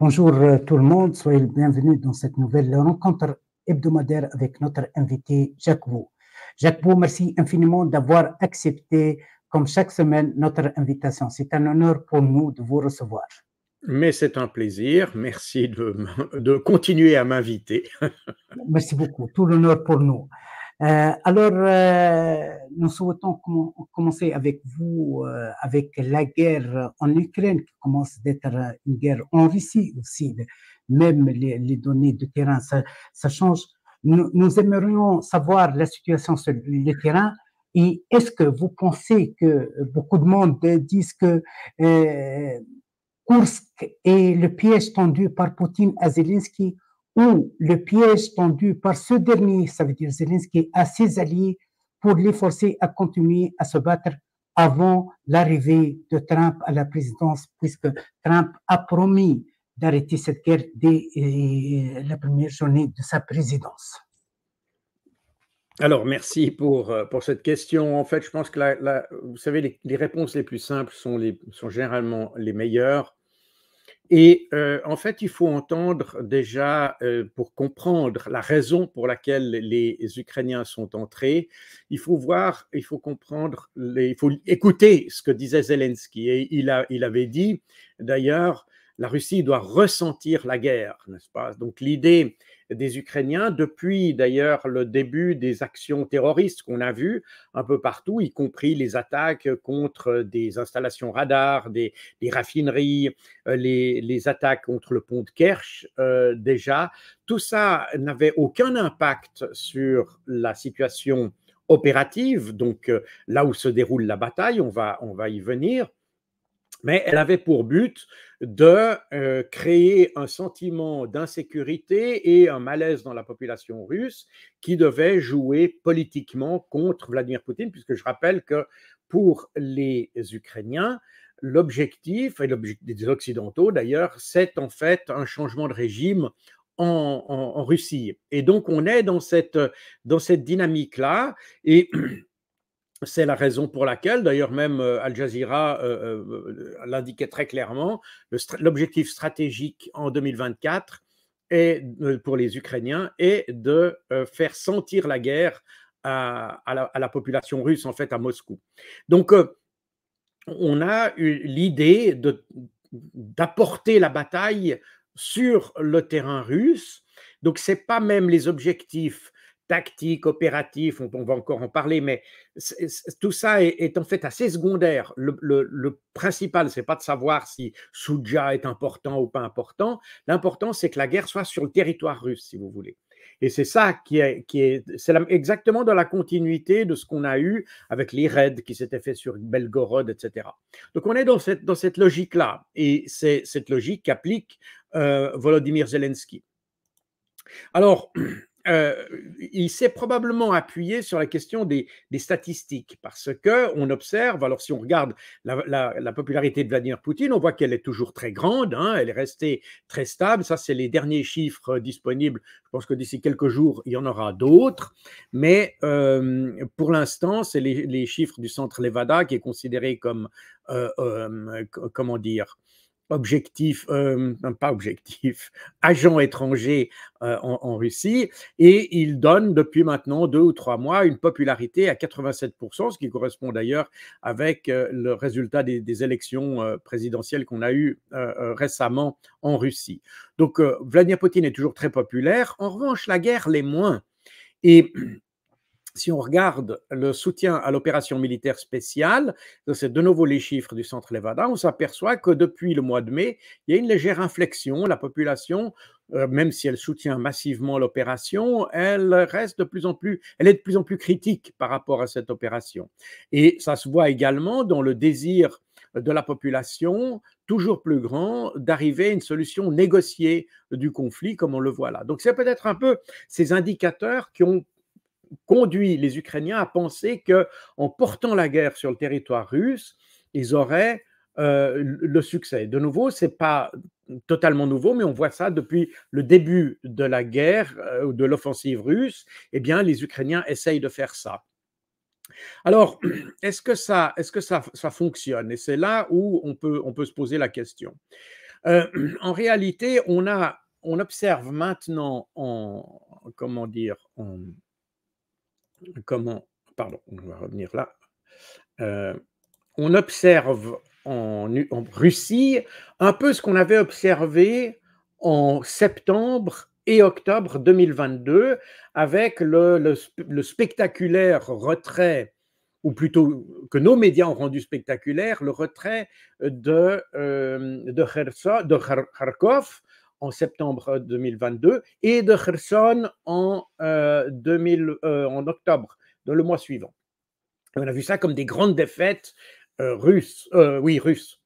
Bonjour euh, tout le monde, soyez le dans cette nouvelle rencontre hebdomadaire avec notre invité Jacques Bou. Jacques Bou, merci infiniment d'avoir accepté, comme chaque semaine, notre invitation. C'est un honneur pour nous de vous recevoir. Mais c'est un plaisir. Merci de, de continuer à m'inviter. Merci beaucoup. Tout l'honneur pour nous. Euh, alors, euh, nous souhaitons commencer avec vous, euh, avec la guerre en Ukraine qui commence d'être une guerre en Russie aussi. Même les, données de terrain, ça, change. Nous, aimerions savoir la situation sur le terrain. Et est-ce que vous pensez que beaucoup de monde disent que Kursk est le piège tendu par Poutine à Zelensky ou le piège tendu par ce dernier, ça veut dire Zelensky, à ses alliés pour les forcer à continuer à se battre avant l'arrivée de Trump à la présidence, puisque Trump a promis d'arrêter cette guerre dès euh, la première journée de sa présidence. Alors, merci pour, euh, pour cette question. En fait, je pense que vous savez, les, réponses les plus simples sont, les, sont généralement les meilleures. Et euh, en fait, il faut entendre déjà, euh, pour comprendre la raison pour laquelle les Ukrainiens sont entrés, il faut voir, il faut comprendre, il faut écouter ce que disait Zelensky. Et il, il avait dit, d'ailleurs, la Russie doit ressentir la guerre, n'est-ce pas Donc l'idée des Ukrainiens depuis d'ailleurs le début des actions terroristes qu'on a vues un peu partout, y compris les attaques contre des installations radars, des, raffineries, euh, les, attaques contre le pont de Kerch euh, déjà. Tout ça n'avait aucun impact sur la situation opérative, donc euh, là où se déroule la bataille, on va, on va y venir mais elle avait pour but de euh, créer un sentiment d'insécurité et un malaise dans la population russe qui devait jouer politiquement contre Vladimir Poutine, puisque je rappelle que pour les Ukrainiens, l'objectif, et l'objectif des Occidentaux d'ailleurs, c'est en fait un changement de régime en, Russie. Et donc on est dans cette, dans cette dynamique-là. Et C'est la raison pour laquelle, d'ailleurs même euh, Al Jazeera euh, euh, l'indiquait très clairement, l'objectif stratégique en 2024 est, pour les Ukrainiens est de faire sentir la guerre à, la, population russe, en fait, à Moscou. Donc, on a eu l'idée d'apporter la bataille sur le terrain russe. Donc, ce n'est pas même les objectifs tactique, opératif, on, va encore en parler, mais tout ça est, en fait assez secondaire. Le, le, le principal, c'est pas de savoir si Soudja est important ou pas important. L'important, c'est que la guerre soit sur le territoire russe, si vous voulez. Et c'est ça qui est, qui est, exactement dans la continuité de ce qu'on a eu avec les raids qui s'étaient fait sur Belgorod, etc. Donc on est dans cette, dans cette logique-là, et c'est cette logique qu'applique euh, Volodymyr Zelensky. Alors, euh, il s'est probablement appuyé sur la question des, statistiques parce que on observe, alors si on regarde la, popularité de Vladimir Poutine, on voit qu'elle est toujours très grande, hein, elle est restée très stable. Ça, c'est les derniers chiffres disponibles. Je pense que d'ici quelques jours, il y en aura d'autres, mais euh, pour l'instant, c'est les, chiffres du centre Levada qui est considéré comme, euh, comment dire, objectif, euh, pas objectif, agent étranger euh, en, Russie, et il donne depuis maintenant deux ou trois mois une popularité à 87%, ce qui correspond d'ailleurs avec euh, le résultat des, des élections présidentielles qu'on a eues récemment en Russie. Donc Vladimir Poutine est toujours très populaire, en revanche la guerre l'est moins. Et si on regarde le soutien à l'opération militaire spéciale, c'est de nouveau les chiffres du Centre Levada, on s'aperçoit que depuis le mois de mai, il y a une légère inflexion. La population, euh, même si elle soutient massivement l'opération, elle reste de plus en plus, elle est de plus en plus critique par rapport à cette opération. Et ça se voit également dans le désir de la population toujours plus grand d'arriver à une solution négociée du conflit, comme on le voit là. Donc c'est peut-être un peu ces indicateurs qui ont conduit les Ukrainiens à penser que en portant la guerre sur le territoire russe, ils auraient euh, le succès. De nouveau, ce n'est pas totalement nouveau, mais on voit ça depuis le début de la guerre euh, ou de l'offensive russe. Eh bien, les Ukrainiens essayent de faire ça. Alors, est-ce que ça, est-ce que ça, ça fonctionne Et c'est là où on peut, on peut se poser la question. Euh, en réalité, on a, on observe maintenant, en, comment dire, en, comment, pardon, on va revenir là, euh, on observe en, Russie un peu ce qu'on avait observé en septembre et octobre 2022 avec le, spectaculaire retrait, ou plutôt que nos médias ont rendu spectaculaire, le retrait de, euh, de, de Kharkov en septembre 2022 euh, et de Kherson en, 2000, euh, euh, en octobre, dans le mois suivant. on a vu ça comme des grandes défaites russes. oui, russes.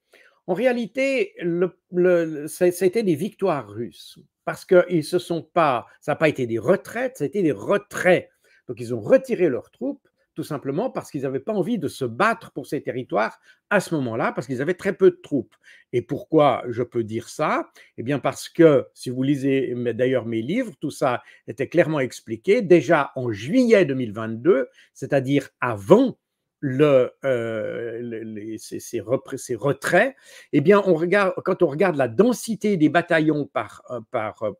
En réalité, le, le, c'était des victoires russes parce que ils se sont pas, ça n'a pas été des retraites, ça a été des retraits. Donc ils ont retiré leurs troupes tout simplement parce qu'ils n'avaient pas envie de se battre pour ces territoires à ce moment-là, parce qu'ils avaient très peu de troupes. Et pourquoi je peux dire ça Eh bien parce que, si vous lisez d'ailleurs mes livres, tout ça était clairement expliqué. Déjà en juillet 2022, c'est-à-dire avant le, euh, les, ces, ces, retraits, eh bien, on regarde, quand on regarde la densité des bataillons par, euh, par, euh,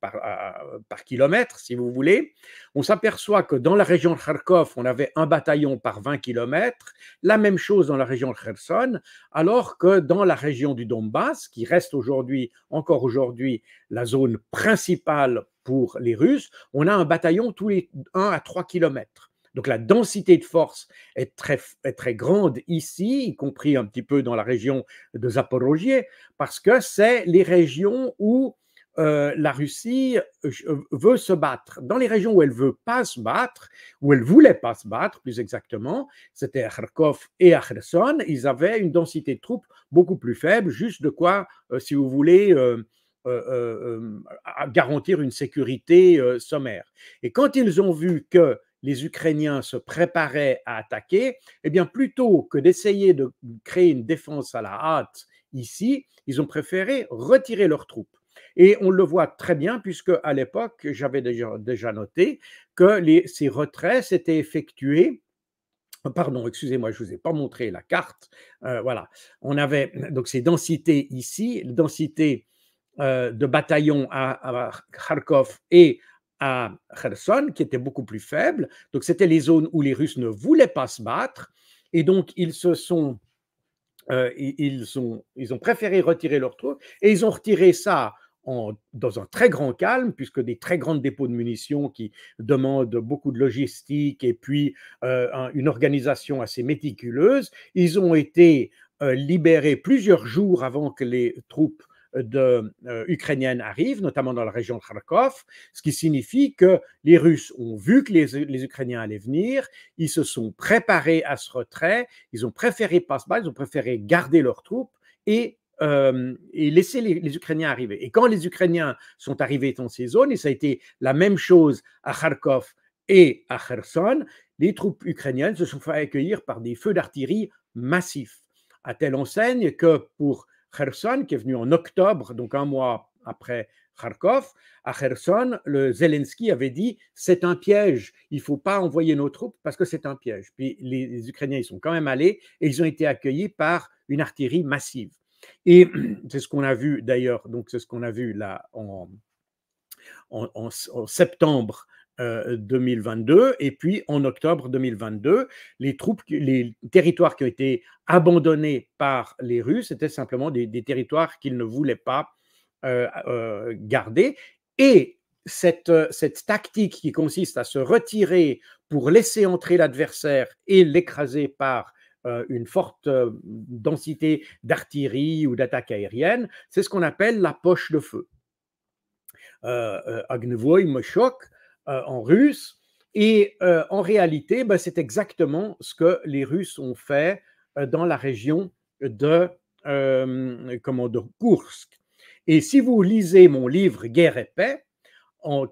par, kilomètre, si vous voulez, on s'aperçoit que dans la région de Kharkov, on avait un bataillon par 20 kilomètres, la même chose dans la région de Kherson, alors que dans la région du Donbass, qui reste aujourd'hui, encore aujourd'hui, la zone principale pour les Russes, on a un bataillon tous les 1 à 3 kilomètres. Donc la densité de force est très, grande ici, y compris un petit peu dans la région de Zaporogie, parce que c'est les régions où euh, la Russie euh, euh, veut se battre. Dans les régions où elle veut pas se battre, où elle voulait pas se battre, plus exactement, c'était Kharkov et Kherson, ils avaient une densité de troupes beaucoup plus faible, juste de quoi, si vous voulez, garantir une sécurité sommaire. Et quand ils ont vu que les Ukrainiens se préparaient à attaquer, eh bien, plutôt que d'essayer de créer une défense à la hâte ici, ils ont préféré retirer leurs troupes. Et on le voit très bien, puisque à l'époque, j'avais déjà, noté que ces retraits s'étaient effectués Pardon, excusez-moi, je ne vous ai pas montré la carte. Euh, voilà, on avait donc ces densités ici, densité euh, de bataillons à, à, Kharkov et à Kherson, qui était beaucoup plus faible. Donc, c'était les zones où les Russes ne voulaient pas se battre. Et donc, ils se sont. Euh, ils, ont, ils ont préféré retirer leurs troupes et ils ont retiré ça dans un très grand calme, puisque des très grands dépôts de munitions qui demandent beaucoup de logistique et puis euh, une organisation assez méticuleuse, ils ont été euh, libérés plusieurs jours avant que les troupes de, euh, ukrainienne notamment dans la région de Kharkov, ce qui signifie que les Russes ont vu que les, Ukrainiens allaient venir, ils se sont préparés à ce retrait, ils ont préféré pas se ils ont préféré garder leurs troupes euh, et, laisser les, les, Ukrainiens arriver. Et quand les Ukrainiens sont arrivés dans ces zones, et ça a été la même chose à Kharkov et à Kherson, les troupes ukrainiennes se sont fait accueillir par des feux d'artillerie massifs, à telle enseigne que pour Kherson, qui est venu en octobre, donc un mois après Kharkov, à Kherson, le Zelensky avait dit c'est un piège, il ne faut pas envoyer nos troupes parce que c'est un piège. Puis les, Ukrainiens ils sont quand même allés et ils ont été accueillis par une artillerie massive. Et c'est ce qu'on a vu d'ailleurs, donc c'est ce qu'on a vu là en septembre 2022. Euh, et puis, en octobre 2022, les troupes, les territoires qui ont été abandonnés par les Russes étaient simplement des, territoires qu'ils ne voulaient pas euh, euh, garder. Et cette, cette tactique qui consiste à se retirer pour laisser entrer l'adversaire et l'écraser par une forte densité d'artillerie ou d'attaque aérienne, c'est ce qu'on appelle la poche de feu. Euh, me choque euh, en russe. Et euh, en réalité, ben, c'est exactement ce que les Russes ont fait euh, dans la région de, comment, de Kursk. Et si vous lisez mon livre Guerre et paix,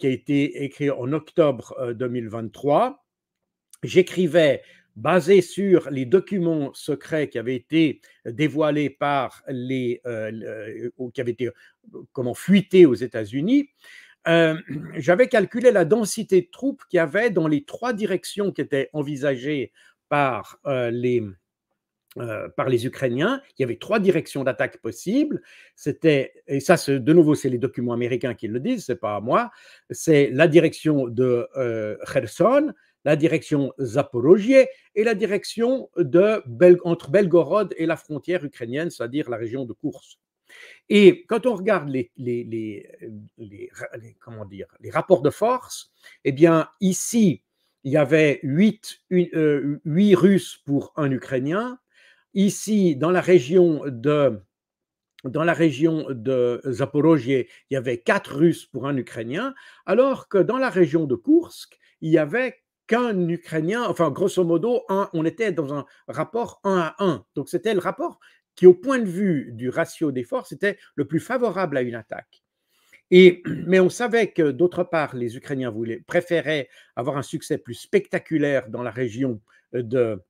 qui a été écrit en octobre 2023, j'écrivais basé sur les documents secrets qui avaient été dévoilés par les, qui avaient été comment fuités aux États-Unis. Euh, j'avais calculé la densité de troupes qu'il y avait dans les trois directions qui étaient envisagées par euh, les, euh, par les Ukrainiens. Il y avait trois directions d'attaque possibles. C'était, et ça, de nouveau, c'est les documents américains qui le disent, c'est pas à moi. C'est la direction de Kherson, la direction Zaporozhye et la direction de entre Belgorod et la frontière ukrainienne, c'est-à-dire la région de Kursk. Et quand on regarde euh, les, comment dire, les rapports de force, eh bien, ici, il y avait 8, euh, Russes pour un Ukrainien. Ici, dans la région de, dans la région de Zaporozhye, il y avait 4 Russes pour un Ukrainien, alors que dans la région de Kursk, il n'y avait qu'un Ukrainien, enfin grosso modo, on était dans un rapport 1 à 1. Donc c'était le rapport qui, au point de vue du ratio des forces, était le plus favorable à une attaque. Et, mais on savait que, d'autre part, les Ukrainiens voulaient, préféraient avoir un succès plus spectaculaire dans la région euh, de,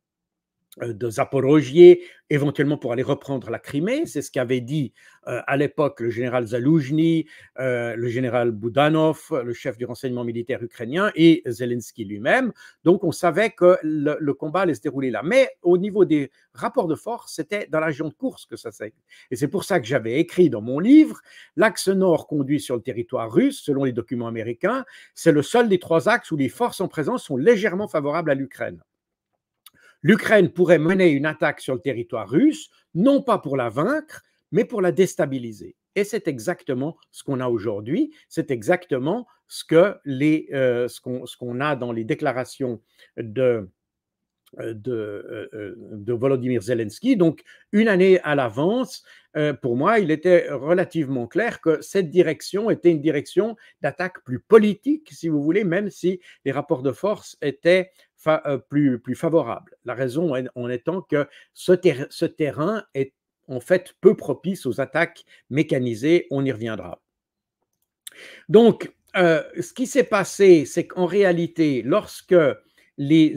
euh, de Zaporogier, éventuellement pour aller reprendre la Crimée. C'est ce qu'avait dit euh, à l'époque le général Zaloujny, euh, le général Boudanov, le chef du renseignement militaire ukrainien et Zelensky lui-même. Donc on savait que le, combat allait se dérouler là. Mais au niveau des rapports de force, c'était dans la région de Course que ça s'est. Et c'est pour ça que j'avais écrit dans mon livre L'axe nord conduit sur le territoire russe, selon les documents américains, c'est le seul des trois axes où les forces en présence sont légèrement favorables à l'Ukraine. L'Ukraine pourrait mener une attaque sur le territoire russe, non pas pour la vaincre, mais pour la déstabiliser. Et c'est exactement ce qu'on a aujourd'hui, c'est exactement ce que euh, ce qu'on a dans les déclarations de, euh, de, euh, de, Volodymyr Zelensky. Donc, une année à l'avance, pour moi, il était relativement clair que cette direction était une direction d'attaque plus politique, si vous voulez, même si les rapports de force étaient euh, plus, plus favorable. La raison en, étant que ce, ce terrain est en fait peu propice aux attaques mécanisées, on y reviendra. Donc, euh, ce qui s'est passé, c'est qu'en réalité, lorsque les,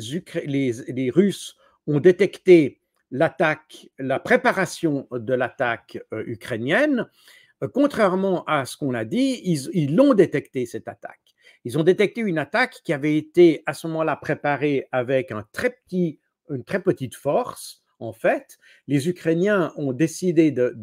les, Russes ont détecté l'attaque, la préparation de l'attaque euh, ukrainienne, contrairement à ce qu'on a dit, ils l'ont détecté, cette attaque. Ils ont détecté une attaque qui avait été à ce moment-là préparée avec un très petit, une très petite force. En fait, les Ukrainiens ont décidé de,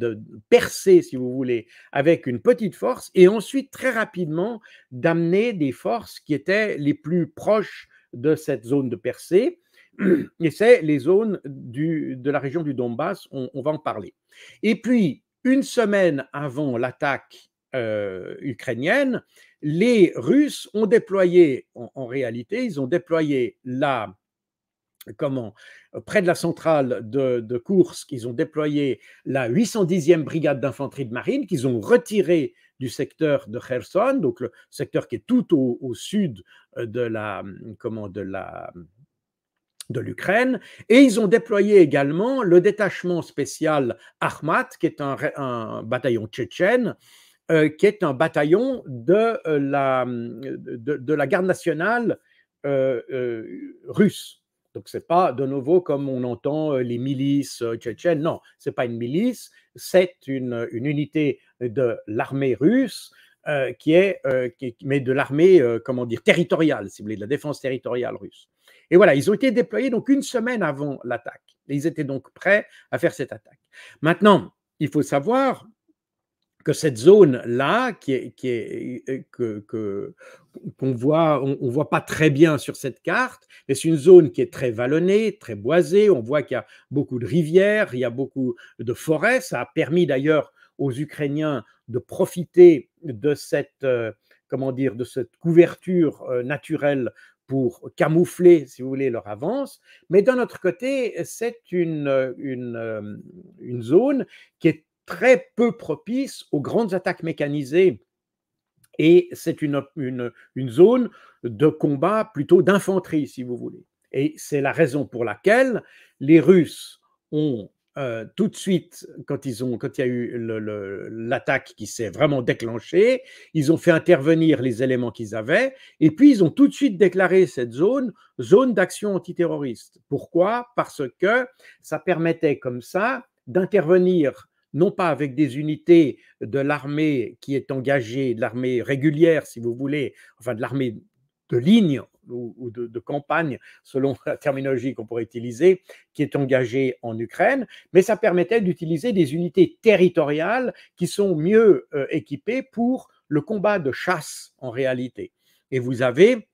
percer, si vous voulez, avec une petite force et ensuite très rapidement d'amener des forces qui étaient les plus proches de cette zone de percée. Et c'est les zones du, de la région du Donbass, on, on va en parler. Et puis, une semaine avant l'attaque euh, ukrainienne, les Russes ont déployé, en, réalité, ils ont déployé la, comment, près de la centrale de, de Kursk, ils ont déployé la 810e brigade d'infanterie de marine qu'ils ont retirée du secteur de Kherson, donc le secteur qui est tout au, sud euh, de la, comment, de la, de l'Ukraine. Et ils ont déployé également le détachement spécial Ahmad, qui est un, un bataillon tchétchène, euh, qui est un bataillon de, euh, la, de, la garde nationale euh, russe. Donc, ce n'est pas de nouveau comme on entend les milices tchétchènes. Non, ce n'est pas une milice, c'est une, une, unité de l'armée russe qui est, qui, mais de l'armée, comment dire, territoriale, si vous voulez, de la défense territoriale russe. Et voilà, ils ont été déployés donc une semaine avant l'attaque. Ils étaient donc prêts à faire cette attaque. Maintenant, il faut savoir que cette zone-là, qui est, qui est, euh, euh, que, qu'on voit, on, voit pas très bien sur cette carte, mais c'est une zone qui est très vallonnée, très boisée. On voit qu'il y a beaucoup de rivières, il y a beaucoup de forêts. Ça a permis d'ailleurs aux Ukrainiens de profiter de cette, euh, comment dire, de cette couverture naturelle pour camoufler, si vous voulez, leur avance. Mais d'un autre côté, c'est une, une, une, zone qui est très peu propice aux grandes attaques mécanisées. Et c'est une, zone de combat plutôt d'infanterie, si vous voulez. Et c'est la raison pour laquelle les Russes ont euh, tout de suite, quand, ils ont, quand il y a eu l'attaque qui s'est vraiment déclenchée, ils ont fait intervenir les éléments qu'ils avaient, et puis ils ont tout de suite déclaré cette zone zone d'action antiterroriste. Pourquoi Parce que ça permettait comme ça d'intervenir non pas avec des unités de l'armée qui est engagée, de l'armée régulière, si vous voulez, enfin de l'armée de ligne ou, de, campagne, selon la terminologie qu'on pourrait utiliser, qui est engagée en Ukraine, mais ça permettait d'utiliser des unités territoriales qui sont mieux euh, équipées pour le combat de chasse en réalité. Et vous avez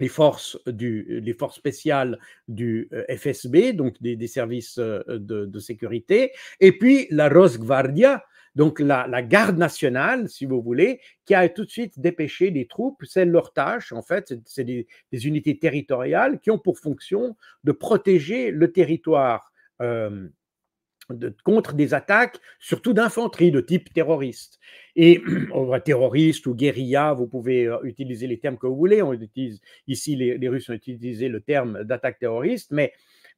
les forces, du, les forces spéciales du euh, FSB, donc des, des services euh, de, de, sécurité, et puis la Rosgvardia, donc la, la, garde nationale, si vous voulez, qui a tout de suite dépêché des troupes. C'est leur tâche, en fait, c'est des, des, unités territoriales qui ont pour fonction de protéger le territoire. Euh, contre des attaques, surtout d'infanterie de type terroriste. Et terroriste ou guérilla, vous pouvez euh, utiliser les termes que vous voulez. On utilise ici, les, Russes ont utilisé le terme d'attaque terroriste, mais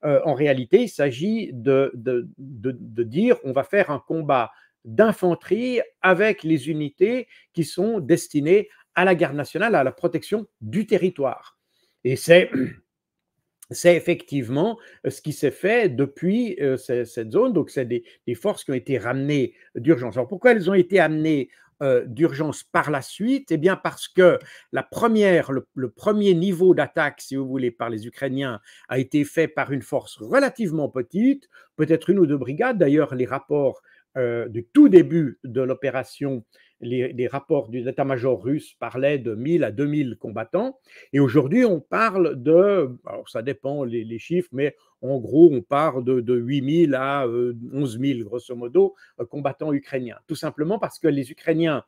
euh, en réalité, il s'agit de, de, de dire on va faire un combat d'infanterie avec les unités qui sont destinées à la garde nationale, à la protection du territoire. Et c'est c'est effectivement ce qui s'est fait depuis cette zone. Donc, c'est des, forces qui ont été ramenées d'urgence. Alors, pourquoi elles ont été amenées d'urgence par la suite Eh bien, parce que la première, le, premier niveau d'attaque, si vous voulez, par les Ukrainiens a été fait par une force relativement petite, peut-être une ou deux brigades. D'ailleurs, les rapports du tout début de l'opération les, rapports du état major russe parlaient de 1000 à 2000 combattants. Et aujourd'hui, on parle de, alors ça dépend les, chiffres, mais en gros, on parle de, 8 8000 à 11 euh, 000, grosso modo, euh, combattants ukrainiens. Tout simplement parce que les Ukrainiens,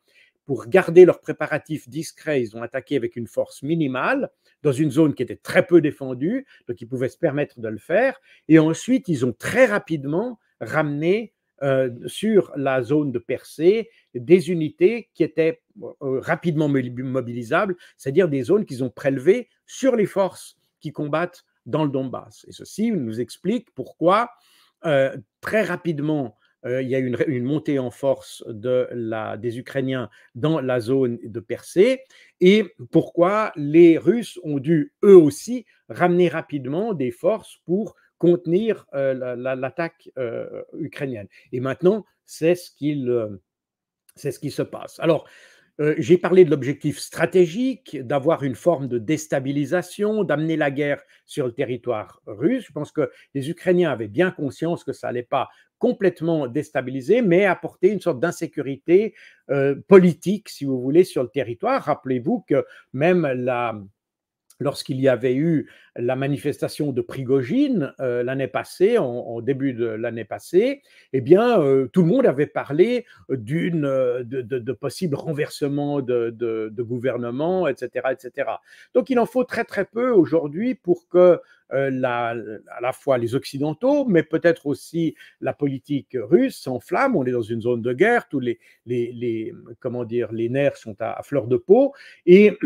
pour garder leurs préparatifs discrets, ils ont attaqué avec une force minimale dans une zone qui était très peu défendue, donc ils pouvaient se permettre de le faire. Et ensuite, ils ont très rapidement ramené euh, sur la zone de percée des unités qui étaient euh, euh, rapidement mobilisables, c'est-à-dire des zones qu'ils ont prélevées sur les forces qui combattent dans le Donbass. Et ceci nous explique pourquoi très rapidement il y a une, une montée en force des Ukrainiens dans la zone de Percée et pourquoi les Russes ont dû eux aussi ramener rapidement des forces pour contenir l'attaque ukrainienne. Et maintenant, c'est ce qu'il c'est ce qui se passe. Alors, j'ai parlé de l'objectif stratégique, d'avoir une forme de déstabilisation, d'amener la guerre sur le territoire russe. Je pense que les Ukrainiens avaient bien conscience que ça n'allait pas complètement déstabiliser, mais apporter une sorte d'insécurité politique, si vous voulez, sur le territoire. Rappelez-vous que même la, lorsqu'il y avait eu la manifestation de Prigogine euh, l'année passée, en, début de l'année passée, eh bien, euh, tout le monde avait parlé d'une euh, de, possibles renversements de, gouvernement, etc., etc. Donc, il en faut très très peu aujourd'hui pour que à la fois les Occidentaux, mais peut-être aussi la politique russe s'enflamme. On est dans une zone de guerre, tous les, les, les comment dire, les nerfs sont à, à fleur de peau et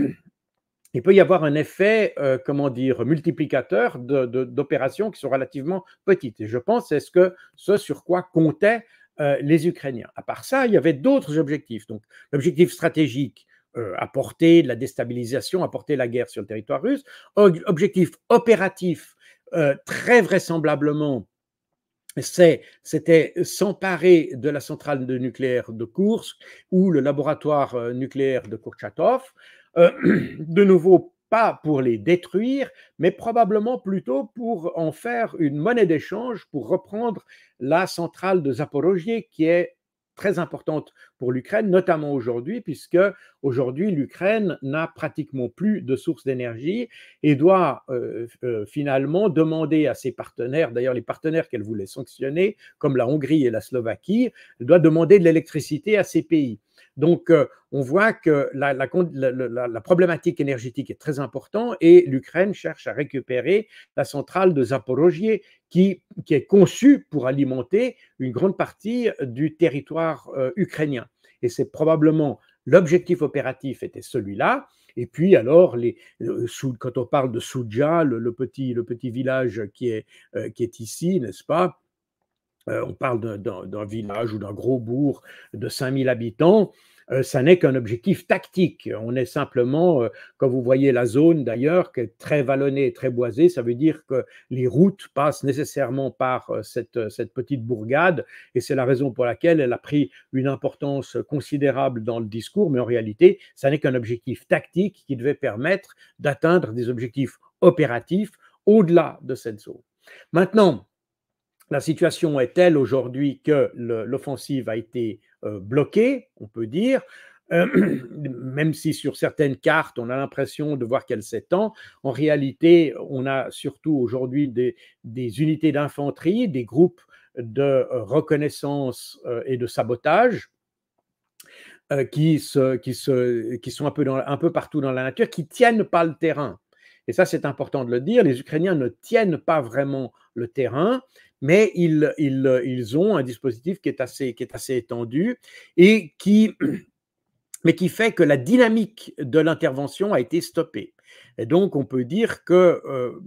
il peut y avoir un effet, euh, comment dire, multiplicateur d'opérations qui sont relativement petites. Et je pense c'est ce que ce sur quoi comptaient euh, les Ukrainiens. À part ça, il y avait d'autres objectifs. Donc, l'objectif stratégique, euh, apporter la déstabilisation, apporter la guerre sur le territoire russe. objectif opératif, très vraisemblablement, c'était s'emparer de la centrale nucléaire de Kursk ou le laboratoire nucléaire de Kurchatov. Euh, de nouveau, pas pour les détruire, mais probablement plutôt pour en faire une monnaie d'échange, pour reprendre la centrale de Zaporogier qui est très importante pour l'Ukraine, notamment aujourd'hui, puisque aujourd'hui l'Ukraine n'a pratiquement plus de source d'énergie et doit euh, euh, finalement demander à ses partenaires, d'ailleurs les partenaires qu'elle voulait sanctionner, comme la Hongrie et la Slovaquie, doit demander de l'électricité à ces pays. Donc, euh, on voit que la, la, problématique énergétique est très importante et l'Ukraine cherche à récupérer la centrale de Zaporozhye qui, qui, est conçue pour alimenter une grande partie du territoire ukrainien et c'est probablement l'objectif opératif était celui-là. Et puis alors, euh, quand on parle de Souja, le, petit, le petit village qui est, euh, qui est ici, n'est-ce pas euh, On parle d'un village ou d'un gros bourg de 5000 habitants. Euh, ça n'est qu'un objectif tactique. On est simplement, euh, quand vous voyez la zone d'ailleurs, qui est très vallonnée et très boisée, ça veut dire que les routes passent nécessairement par euh, cette, cette petite bourgade, et c'est la raison pour laquelle elle a pris une importance considérable dans le discours, mais en réalité, ça n'est qu'un objectif tactique qui devait permettre d'atteindre des objectifs opératifs au-delà de cette zone. Maintenant, la situation est telle aujourd'hui que l'offensive a été euh, bloquée, on peut dire, euh, même si sur certaines cartes, on a l'impression de voir qu'elle s'étend, en réalité, on a surtout aujourd'hui des, unités d'infanterie, des groupes de euh, reconnaissance et de sabotage qui, sont un peu, un peu partout dans la nature, qui tiennent pas le terrain. Et ça, c'est important de le dire, les Ukrainiens ne tiennent pas vraiment le terrain mais ils, ont un dispositif qui est assez, étendu et qui, mais qui fait que la dynamique de l'intervention a été stoppée. Et donc, on peut dire que, euh,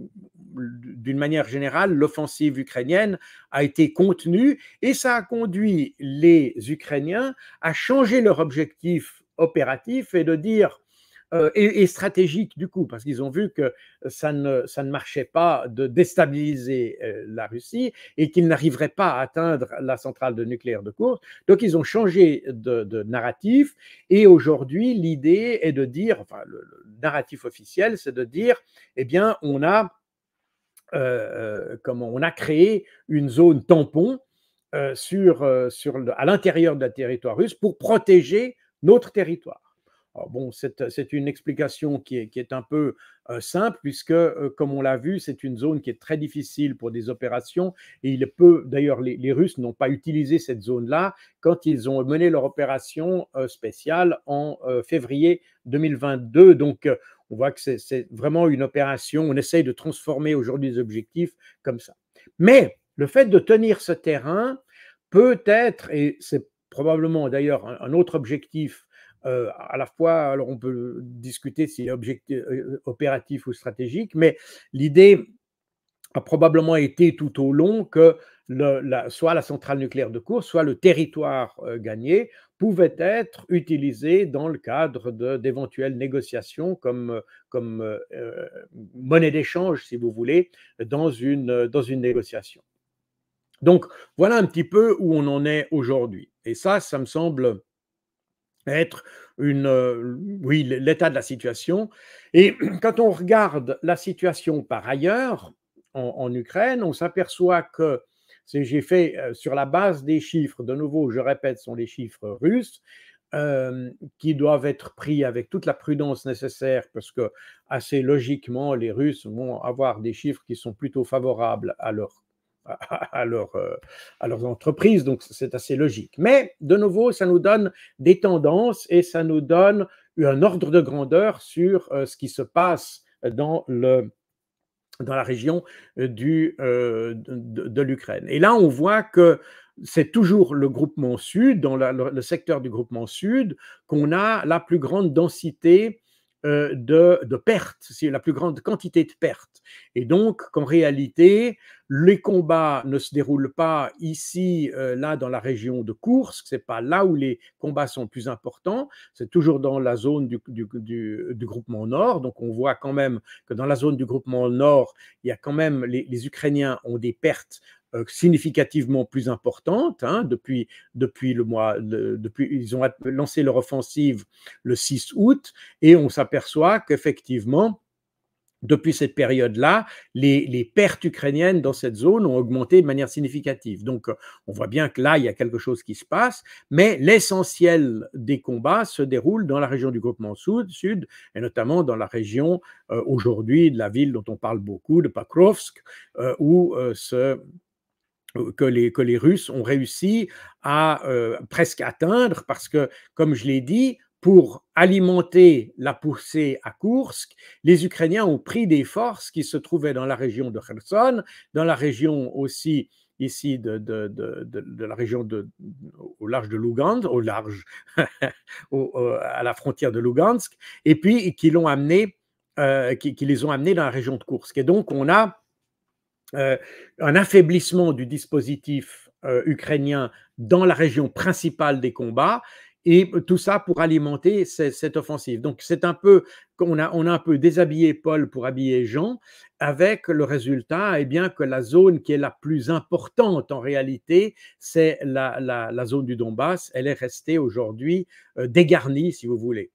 d'une manière générale, l'offensive ukrainienne a été contenue et ça a conduit les Ukrainiens à changer leur objectif opératif et de dire euh, et, stratégique du coup, parce qu'ils ont vu que ça ne, ça ne marchait pas de déstabiliser euh, la Russie et qu'ils n'arriveraient pas à atteindre la centrale de nucléaire de course. Donc ils ont changé de, narratif et aujourd'hui l'idée est de dire, enfin le, narratif officiel, c'est de dire, eh bien on a, euh, on a créé une zone tampon sur, sur à l'intérieur de la territoire russe pour protéger notre territoire bon, euh, c'est une explication qui est, un peu euh, simple, puisque, euh, comme on l'a vu, c'est une zone qui est très difficile pour des opérations. Et il peut, d'ailleurs, les, Russes n'ont pas utilisé cette zone-là quand ils ont mené leur opération spéciale en février 2022. Donc, on voit que c'est vraiment une opération. On essaye de transformer aujourd'hui les objectifs comme ça. Mais le fait de tenir ce terrain peut être, et c'est probablement d'ailleurs un autre objectif euh, à la fois, alors on peut discuter si objectif, euh, euh, opératif ou stratégique, mais l'idée a probablement été tout au long que la, soit la centrale nucléaire de course, soit le territoire gagné pouvait être utilisé dans le cadre d'éventuelles négociations comme, comme monnaie d'échange, si vous voulez, dans une, dans une négociation. Donc voilà un petit peu où on en est aujourd'hui. Et ça, ça me semble être une, euh, oui, l'état de la situation. Et quand on regarde la situation par ailleurs en, Ukraine, on s'aperçoit que j'ai fait euh, sur la base des chiffres, de nouveau, je répète, sont les chiffres russes. Euh, qui doivent être pris avec toute la prudence nécessaire, parce que assez logiquement, les Russes vont avoir des chiffres qui sont plutôt favorables à leur à, euh, à, leurs entreprises, donc c'est assez logique. Mais de nouveau, ça nous donne des tendances et ça nous donne un ordre de grandeur sur euh, ce qui se passe dans le, dans la région euh, du, de, l'Ukraine. Et là, on voit que c'est toujours le groupement sud, dans le, secteur du groupement sud, qu'on a la plus grande densité euh, de, pertes, c'est la plus grande quantité de pertes. Et donc qu'en réalité, les combats ne se déroulent pas ici, euh, là, dans la région de Kursk, c'est pas là où les combats sont plus importants, c'est toujours dans la zone du, groupement nord, donc on voit quand même que dans la zone du groupement nord, il y a quand même, les, les Ukrainiens ont des pertes euh, significativement plus importante. Hein, depuis, depuis le mois, depuis, ils ont lancé leur offensive le 6 août et on s'aperçoit qu'effectivement, depuis cette période-là, les, les, pertes ukrainiennes dans cette zone ont augmenté de manière significative. Donc, euh, on voit bien que là, il y a quelque chose qui se passe, mais l'essentiel des combats se déroule dans la région du groupement sud, sud et notamment dans la région euh, aujourd'hui de la ville dont on parle beaucoup, de Pakrovsk, où se euh, que les, que les Russes ont réussi à euh, presque atteindre, parce que, comme je l'ai dit, pour alimenter la poussée à Kursk, les Ukrainiens ont pris des forces qui se trouvaient dans la région de Kherson, dans la région aussi ici de, de, la région au large de Lugansk, au large, à la frontière de Lugansk, et puis euh, qui qui, les ont amenés dans la région de Kursk. Et donc on a euh, un affaiblissement du dispositif euh, ukrainien dans la région principale des combats et tout ça pour alimenter cette, offensive. Donc c'est un peu qu'on on a un peu déshabillé Paul pour habiller Jean avec le résultat eh bien que la zone qui est la plus importante en réalité c'est la, zone du Donbass. Elle est restée aujourd'hui euh, dégarnie si vous voulez.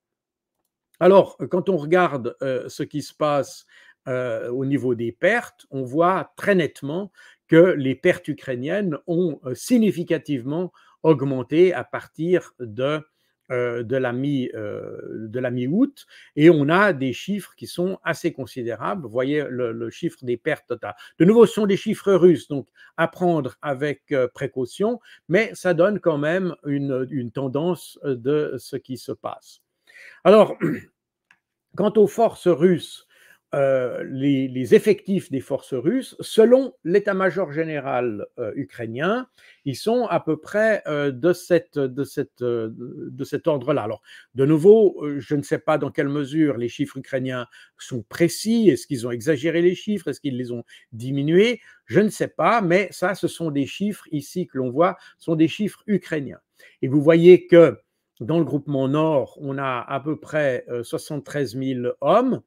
Alors, quand on regarde ce qui se passe euh, au niveau des pertes, on voit très nettement que les pertes ukrainiennes ont euh, significativement augmenté à partir de, euh, de la mi-août. mi et on a des chiffres qui sont assez considérables. Vous voyez le, chiffre des pertes totales. De nouveau, ce sont des chiffres russes, donc à prendre avec précaution, mais ça donne quand même une, une tendance de ce qui se passe. Alors, quant aux forces russes, euh, les, effectifs des forces russes, selon l'état-major général euh, ukrainien, ils sont à peu près euh, de, cet ordre-là. Alors, de nouveau, je ne sais pas dans quelle mesure les chiffres ukrainiens sont précis, est-ce qu'ils ont exagéré les chiffres, est-ce qu'ils les ont diminués, je ne sais pas, mais ça, ce sont des chiffres ici que l'on voit, ce sont des chiffres ukrainiens. Et vous voyez que dans le groupement Nord, on a à peu près 73 000 hommes.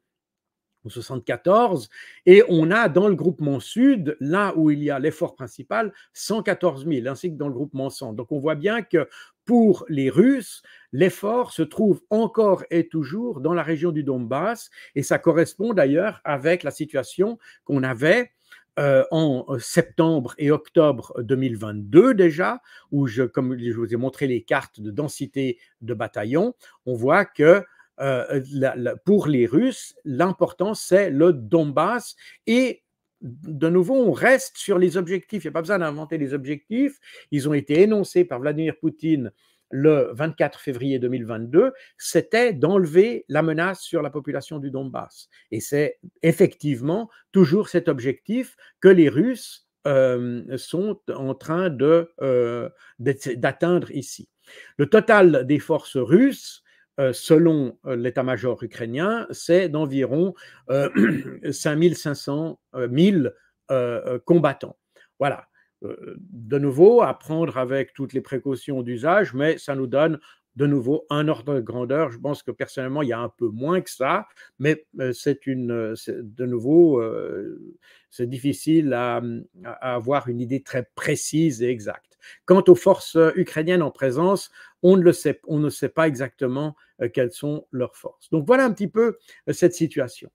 74, et on a dans le groupement sud, là où il y a l'effort principal, 114 000, ainsi que dans le groupement centre. Donc on voit bien que pour les Russes, l'effort se trouve encore et toujours dans la région du Donbass, et ça correspond d'ailleurs avec la situation qu'on avait euh, en euh, septembre et octobre 2022 déjà, où je, comme je vous ai montré les cartes de densité de bataillons, on voit que euh, euh, pour les Russes, l'important, c'est le Donbass. Et de nouveau, on reste sur les objectifs. Il n'y a pas besoin d'inventer les objectifs. Ils ont été énoncés par Vladimir Poutine le 24 février 2022, c'était d'enlever la menace sur la population du Donbass. Et c'est effectivement toujours cet objectif que les Russes euh, sont en train d'atteindre ici. Le total des forces russes euh, selon euh, l'état-major ukrainien, c'est d'environ 5500 euh, 000 combattants. Voilà. De nouveau, à prendre avec toutes les précautions d'usage, mais ça nous donne de nouveau un ordre de grandeur. Je pense que personnellement, il y a un peu moins que ça, mais c'est une, de nouveau, c'est difficile à, avoir une idée très précise et exacte. Quant aux forces ukrainiennes en présence, on ne le sait, on ne sait pas exactement euh, quelles sont leurs forces. Donc voilà un petit peu euh, cette situation.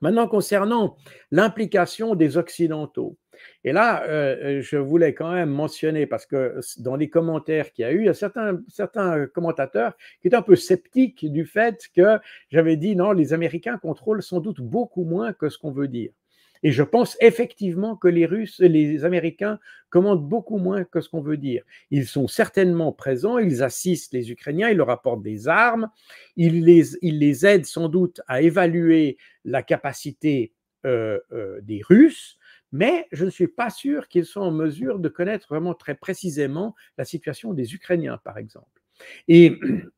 Maintenant, concernant l'implication des Occidentaux, et là, euh, je voulais quand même mentionner, parce que dans les commentaires qu'il y a eu, il y a certains, certains commentateurs qui étaient un peu sceptiques du fait que j'avais dit non, les Américains contrôlent sans doute beaucoup moins que ce qu'on veut dire. Et je pense effectivement que les Russes, et les Américains commandent beaucoup moins que ce qu'on veut dire. Ils sont certainement présents, ils assistent les Ukrainiens, ils leur apportent des armes, ils les, les aident sans doute à évaluer la capacité euh, euh, des Russes, mais je ne suis pas sûr qu'ils soient en mesure de connaître vraiment très précisément la situation des Ukrainiens, par exemple. Et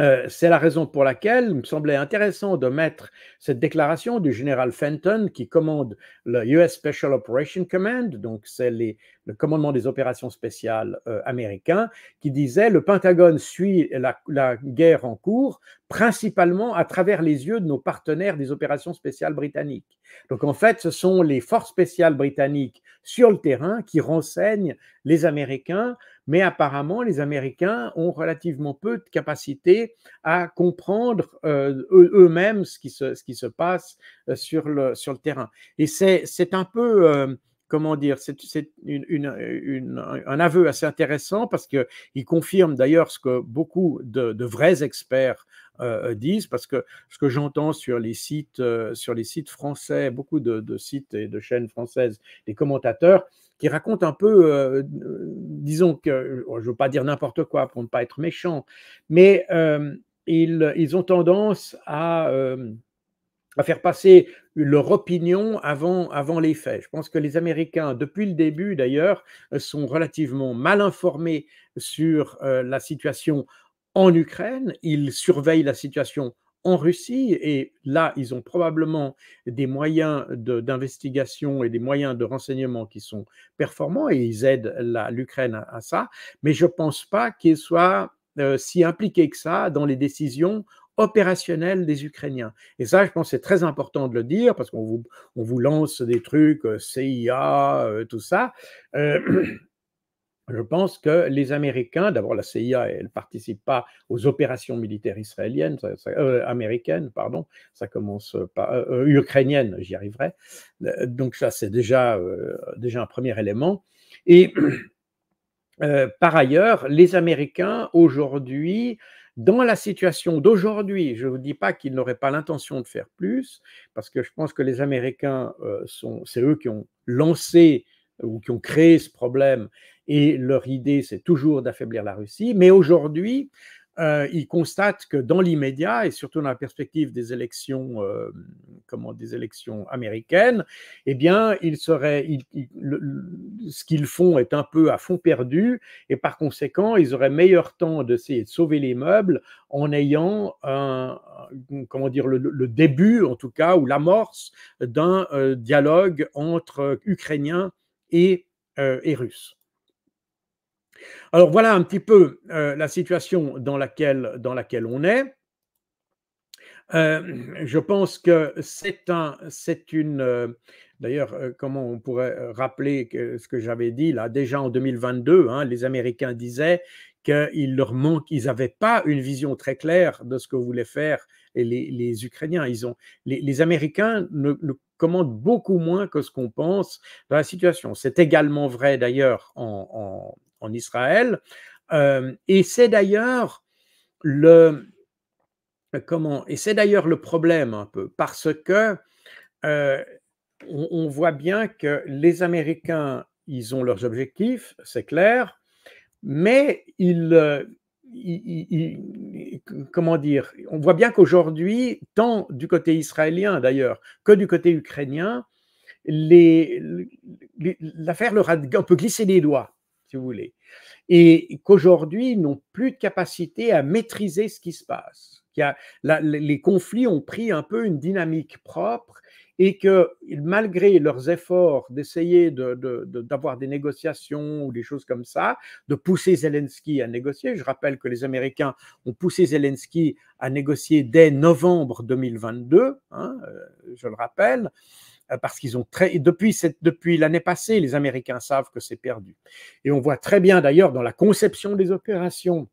Euh, c'est la raison pour laquelle il me semblait intéressant de mettre cette déclaration du général Fenton qui commande le US Special Operation Command, donc c'est le commandement des opérations spéciales euh, américains, qui disait le Pentagone suit la guerre en cours principalement à travers les yeux de nos partenaires des opérations spéciales britanniques. Donc en fait, ce sont les forces spéciales britanniques sur le terrain qui renseignent les Américains mais apparemment, les Américains ont relativement peu de capacité à comprendre euh, eux-mêmes ce qui se, passe euh, sur le, terrain. Et c'est un peu... Euh, comment dire, c'est un aveu assez intéressant parce qu'il confirme d'ailleurs ce que beaucoup de, vrais experts disent, parce que ce que j'entends sur les sites, sur les sites français, beaucoup de, sites et de chaînes françaises, des commentateurs qui raconte un peu, euh, disons que, je ne veux pas dire n'importe quoi pour ne pas être méchant, mais euh, ils, ont tendance à, euh, à, faire passer leur opinion avant, avant les faits. Je pense que les Américains, depuis le début d'ailleurs, sont relativement mal informés sur la situation en Ukraine. Ils surveillent la situation en Russie. Et là, ils ont probablement des moyens d'investigation et des moyens de renseignement qui sont performants et ils aident l'Ukraine à, ça. Mais je ne pense pas qu'ils soient euh, si impliqués que ça dans les décisions opérationnelles des Ukrainiens. Et ça, je pense c'est très important de le dire parce qu'on vous, on vous lance des trucs, euh, CIA, euh, tout ça. je pense que les Américains, d'abord la CIA, elle ne participe pas aux opérations militaires israéliennes, euh, américaines, pardon, ça commence par euh, euh, ukrainiennes, ukrainienne, j'y arriverai. Donc ça, c'est déjà, déjà un premier élément. Et par ailleurs, les Américains aujourd'hui, dans la situation d'aujourd'hui, je ne vous dis pas qu'ils n'auraient pas l'intention de faire plus, parce que je pense que les Américains sont, c'est eux qui ont lancé ou qui ont créé ce problème et leur idée, c'est toujours d'affaiblir la Russie. Mais aujourd'hui, euh, ils constatent que dans l'immédiat et surtout dans la perspective des élections, euh, comment des élections américaines, eh bien, ils seraient, ce qu'ils font est un peu à fond perdu et par conséquent, ils auraient meilleur temps d'essayer de sauver les meubles en ayant un, comment dire, le, début en tout cas ou l'amorce d'un euh, dialogue entre Ukrainiens et, et Russes. Alors voilà un petit peu euh, la situation dans laquelle, dans laquelle on est. Euh, je pense que c'est c'est une. Euh, d'ailleurs, comment on pourrait rappeler ce que j'avais dit là déjà en 2022, hein, les Américains disaient qu'ils leur manque, ils n'avaient pas une vision très claire de ce que voulaient faire les, Ukrainiens. Ils ont, les, Américains ne, ne, commandent beaucoup moins que ce qu'on pense dans la situation. C'est également vrai d'ailleurs en en Israël. Euh, et c'est d'ailleurs le comment Et c'est d'ailleurs le problème un peu parce que euh, on, voit bien que les Américains ils ont leurs objectifs, c'est clair, mais ils, euh, comment dire On voit bien qu'aujourd'hui, tant du côté israélien d'ailleurs que du côté ukrainien, l'affaire les, l'affaire leur a un peu glissé des doigts si vous voulez, et qu'aujourd'hui n'ont plus de capacité à maîtriser ce qui se passe. les conflits ont pris un peu une dynamique propre et que malgré leurs efforts d'essayer d'avoir des négociations ou des choses comme ça, de pousser Zelensky à négocier, je rappelle que les Américains ont poussé Zelensky à négocier dès novembre 2022, hein, euh, je le rappelle, euh, parce qu'ils ont très depuis depuis l'année passée, les Américains savent que c'est perdu. Et on voit très bien d'ailleurs dans la conception des opérations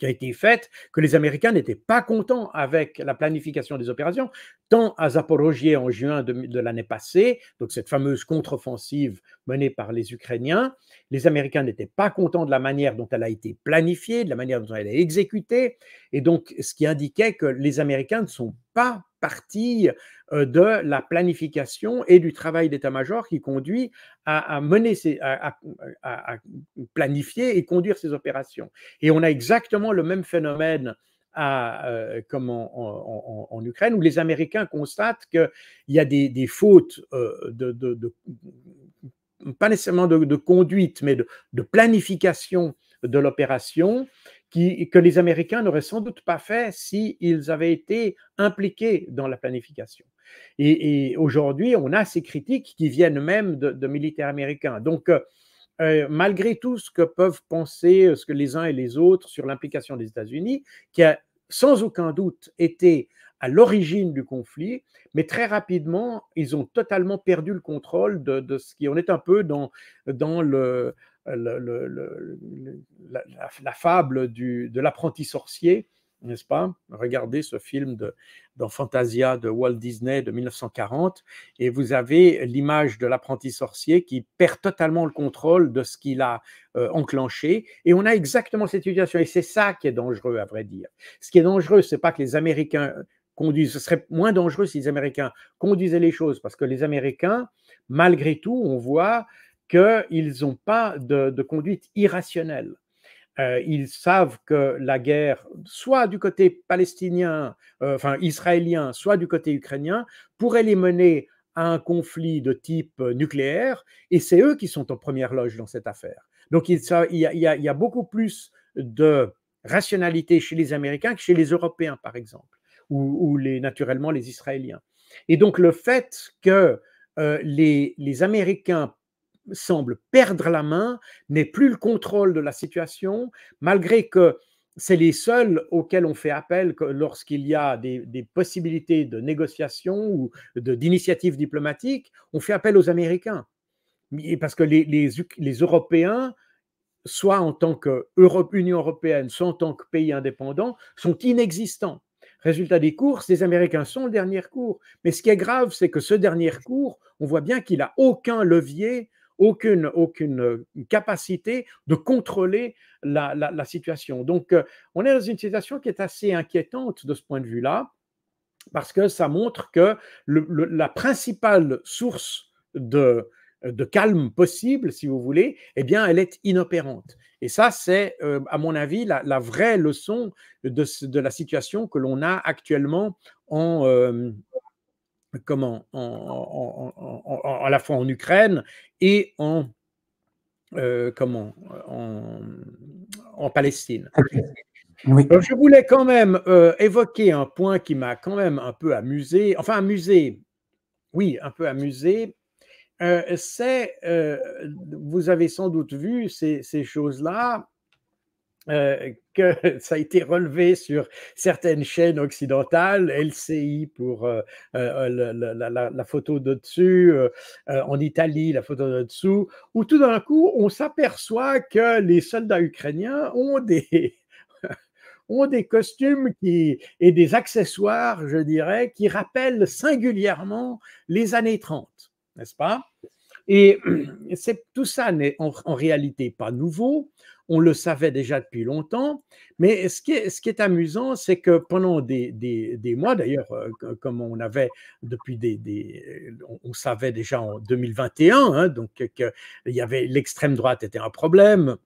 qui a été faite, que les Américains n'étaient pas contents avec la planification des opérations, tant à Zaporogier en juin de, de l'année passée, donc cette fameuse contre-offensive menée par les Ukrainiens, les Américains n'étaient pas contents de la manière dont elle a été planifiée, de la manière dont elle a été exécutée, et donc ce qui indiquait que les Américains ne sont pas partie euh, de la planification et du travail d'état-major qui conduit à, mener à, planifier et conduire ces opérations. Et on a exactement le même phénomène à, euh, comme en, Ukraine, où les Américains constatent qu'il y a des, des fautes euh, de, de, pas nécessairement de, de conduite, mais de, planification de l'opération que les Américains n'auraient sans doute pas fait s'ils avaient été impliqués dans la planification. Et, aujourd'hui, on a ces critiques qui viennent même de, militaires américains. Donc, euh, euh, malgré tout ce que peuvent penser euh, ce que les uns et les autres sur l'implication des États-Unis, qui a sans aucun doute été à l'origine du conflit, mais très rapidement, ils ont totalement perdu le contrôle de, de ce qui, on est un peu dans, dans le, la, fable du, de l'apprenti sorcier, n'est-ce pas Regardez ce film de, dans Fantasia de Walt Disney de 1940, et vous avez l'image de l'apprenti sorcier qui perd totalement le contrôle de ce qu'il a euh, enclenché, et on a exactement cette situation, et c'est ça qui est dangereux, à vrai dire. Ce qui est dangereux, c'est pas que les Américains conduisent, ce serait moins dangereux si les Américains conduisaient les choses, parce que les Américains, malgré tout, on voit qu'ils n'ont pas de, conduite irrationnelle. Euh, ils savent que la guerre, soit du côté palestinien, euh, enfin israélien, soit du côté ukrainien, pourrait les mener à un conflit de type euh, nucléaire, et c'est eux qui sont en première loge dans cette affaire. Donc il, y, a, beaucoup plus de rationalité chez les Américains que chez les Européens, par exemple, ou, les, naturellement les Israéliens. Et donc le fait que les, les Américains semble perdre la main, n'est plus le contrôle de la situation, malgré que c'est les seuls auxquels on fait appel lorsqu'il y a des, possibilités de négociation ou d'initiatives diplomatiques, on fait appel aux Américains. Parce que les, les, les Européens, soit en tant qu'Union européenne, soit en tant que pays indépendant, sont inexistants. Résultat des courses, les Américains sont le dernier cours. Mais ce qui est grave, c'est que ce dernier cours, on voit bien qu'il n'a aucun levier aucune, aucune euh, capacité de contrôler la, situation. Donc, euh, on est dans une situation qui est assez inquiétante de ce point de vue-là, parce que ça montre que la principale source de, euh, de calme possible, si vous voulez, eh bien, elle est inopérante. Et ça, c'est, à mon avis, la, vraie leçon de, la situation que l'on a actuellement en, comment, à la fois en Ukraine et en, euh, comment, en, Palestine. Euh, je voulais quand même euh, évoquer un point qui m'a quand même un peu amusé, enfin amusé, oui, un peu amusé. c'est, vous avez sans doute vu ces choses-là, euh, que ça a été relevé sur certaines chaînes occidentales, LCI pour euh, euh, la, photo de dessus, en Italie la photo de dessous, où tout d'un coup on s'aperçoit que les soldats ukrainiens ont des ont des costumes qui, et des accessoires, je dirais, qui rappellent singulièrement les années 30, n'est-ce pas et tout ça n'est en, réalité pas nouveau. On le savait déjà depuis longtemps. Mais ce qui est, amusant, c'est que pendant des, mois, d'ailleurs, euh, comme on avait depuis des, On savait déjà en 2021, hein, donc qu'il y avait l'extrême droite était un problème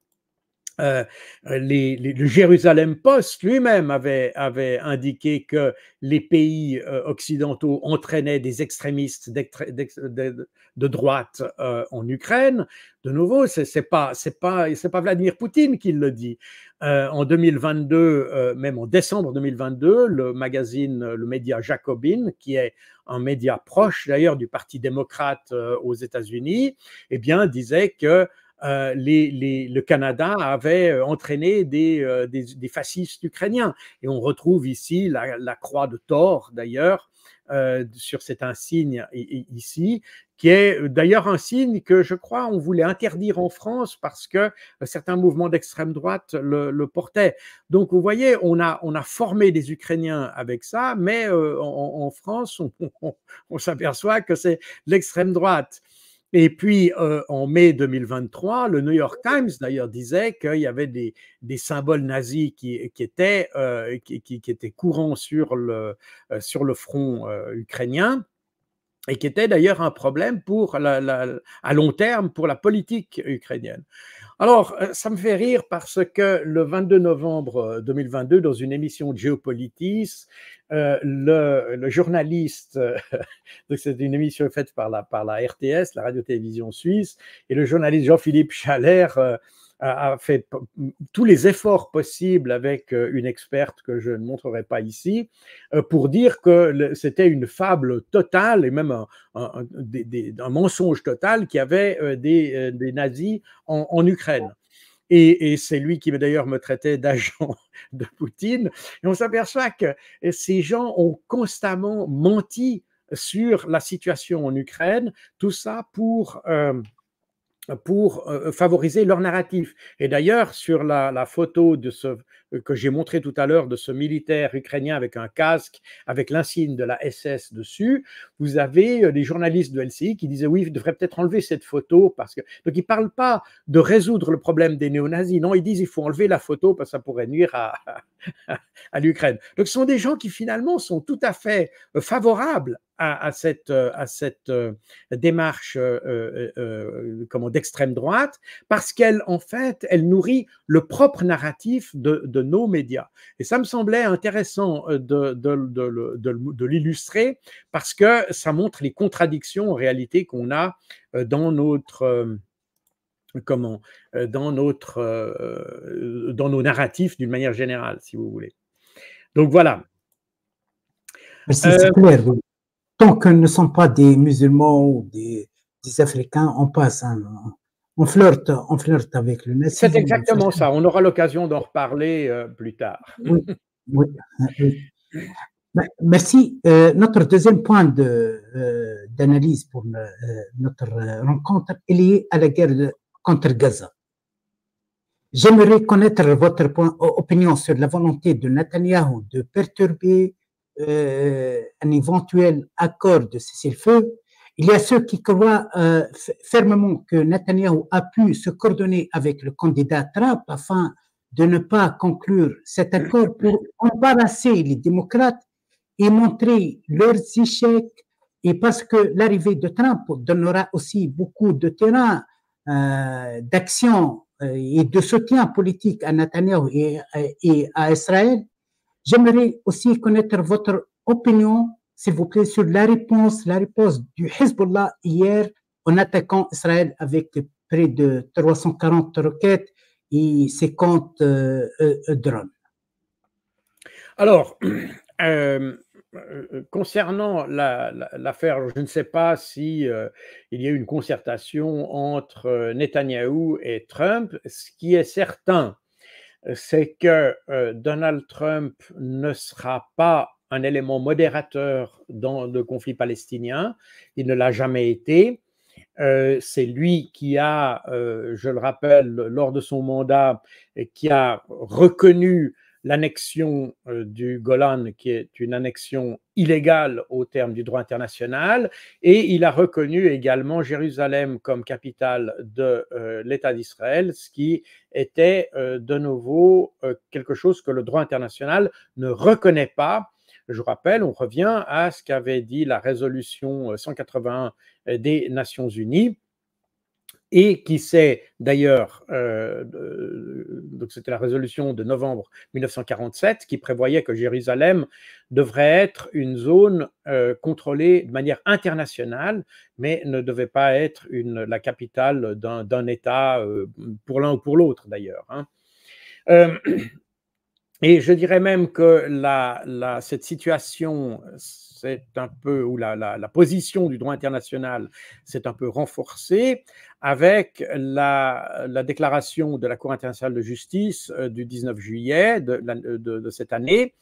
euh, euh, le Jérusalem Post lui-même avait, indiqué que les pays euh, occidentaux entraînaient des extrémistes de, droite en Ukraine. De nouveau, ce n'est pas, Vladimir Poutine qui le dit. en 2022, même en décembre 2022, le magazine, le média Jacobin, qui est un média proche d'ailleurs du Parti démocrate aux États-Unis, eh bien, disait que euh, les, les, le Canada avait euh, entraîné des, euh, des, des, fascistes ukrainiens. Et on retrouve ici la, la croix de Thor, d'ailleurs, euh, sur cet insigne ici, qui est d'ailleurs un signe que je crois on voulait interdire en France parce que certains mouvements d'extrême droite le, le, portaient. Donc vous voyez, on a, on a formé des Ukrainiens avec ça, mais en, en, France, on, on s'aperçoit que c'est l'extrême droite. Et puis, euh, en mai 2023, le New York Times, d'ailleurs, disait qu'il y avait des, des, symboles nazis qui, qui étaient, euh, qui, qui, étaient courants sur le, euh, sur le front ukrainien et qui était d'ailleurs un problème pour à long terme pour la politique ukrainienne. Alors, euh, ça me fait rire parce que le 22 novembre 2022, euh, dans une émission de Geopolitis, euh, le, le, journaliste, c'est une émission faite par la, par la RTS, la radio-télévision suisse, et le journaliste Jean-Philippe Chalère a, fait tous les efforts possibles avec euh, une experte que je ne montrerai pas ici, euh, pour dire que c'était une fable totale et même un, mensonge total qu'il y avait euh, des, nazis en, Ukraine. Et, c'est lui qui d'ailleurs me traitait d'agent de Poutine. Et on s'aperçoit que ces gens ont constamment menti sur la situation en Ukraine, tout ça pour pour euh, favoriser leur narratif. Et d'ailleurs, sur la, la, photo de ce, euh, que j'ai montré tout à l'heure de ce militaire ukrainien avec un casque, avec l'insigne de la SS dessus, vous avez euh, les journalistes de LCI qui disaient oui, il devrait peut-être enlever cette photo parce que. Donc ils ne parlent pas de résoudre le problème des néo-nazis, non, ils disent il faut enlever la photo parce que ça pourrait nuire à, l'Ukraine. Donc ce sont des gens qui finalement sont tout à fait euh, favorables à, cette, à cette démarche d'extrême droite parce qu'elle en fait elle nourrit le propre narratif de nos médias. Et ça me semblait intéressant euh, de, de, l'illustrer parce que ça montre les contradictions en réalité qu'on a euh, dans notre euh, comment dans notre dans nos narratifs d'une manière générale, si vous voulez. Donc voilà. C'est clair. Tant que ne sont pas des musulmans ou des, Africains, on passe. Hein, on flirte, avec le nazisme. C'est exactement ça. On aura l'occasion d'en reparler euh, plus tard. oui, bah, Merci. Euh, notre deuxième point euh, d'analyse de, pour notre rencontre est lié à la guerre contre Gaza. J'aimerais connaître votre point, opinion sur la volonté de Netanyahu de perturber un éventuel accord de cessez-le-feu il y a ceux qui croient euh, fermement que Netanyahu a pu se coordonner avec le candidat Trump afin de ne pas conclure cet accord pour embarrasser les démocrates et montrer leurs échecs. Et parce que l'arrivée de Trump donnera aussi beaucoup de terrain euh, d'action euh, et de soutien politique à Netanyahu et à Israël, j'aimerais aussi connaître votre opinion s'il vous plaît, sur la réponse, la réponse du Hezbollah hier en attaquant Israël avec près de 340 roquettes et 50 euh, euh, drones. Alors, euh, concernant l'affaire, je ne sais pas si il y a une concertation entre Netanyahou et Trump. Ce qui est certain, c'est que Donald Trump ne sera pas un élément modérateur dans le conflit palestinien. Il ne l'a jamais été. Euh, c'est lui qui a, euh, je le rappelle, lors de son mandat, qui a reconnu l'annexion euh, du Golan, qui est une annexion illégale au terme du droit international, et il a reconnu également Jérusalem comme capitale de l'État d'Israël, ce qui était de nouveau quelque chose que le droit international ne reconnaît pas je rappelle, on revient à ce qu'avait dit la résolution 181 euh, euh, des Nations Unies et qui s'est d'ailleurs, euh, donc c'était la résolution de novembre 1947 qui prévoyait que Jérusalem devrait être une zone contrôlée de manière internationale, mais ne devait pas être une, la capitale d'un État pour l'un ou pour l'autre d'ailleurs. Hein. Et je dirais même que cette situation, c'est un peu, ou la, position du droit international s'est un peu renforcée avec la, déclaration de la Cour internationale de justice euh, du 19 juillet de, cette année,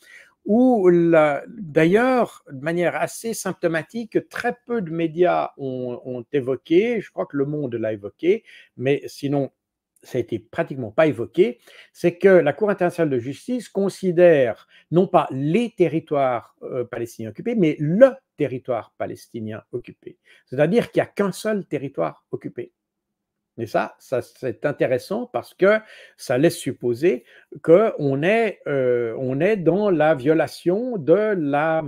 où d'ailleurs, de manière assez symptomatique, très peu de médias ont, ont évoqué, je crois que le monde l'a évoqué, mais sinon ça a été pratiquement pas évoqué, c'est que la Cour internationale de justice considère non pas les territoires euh, palestiniens occupés, mais le territoire palestinien occupé. C'est-à-dire qu'il n'y a qu'un seul territoire occupé. Et ça, c'est intéressant parce que ça laisse supposer qu'on est, euh, on est dans la violation de la,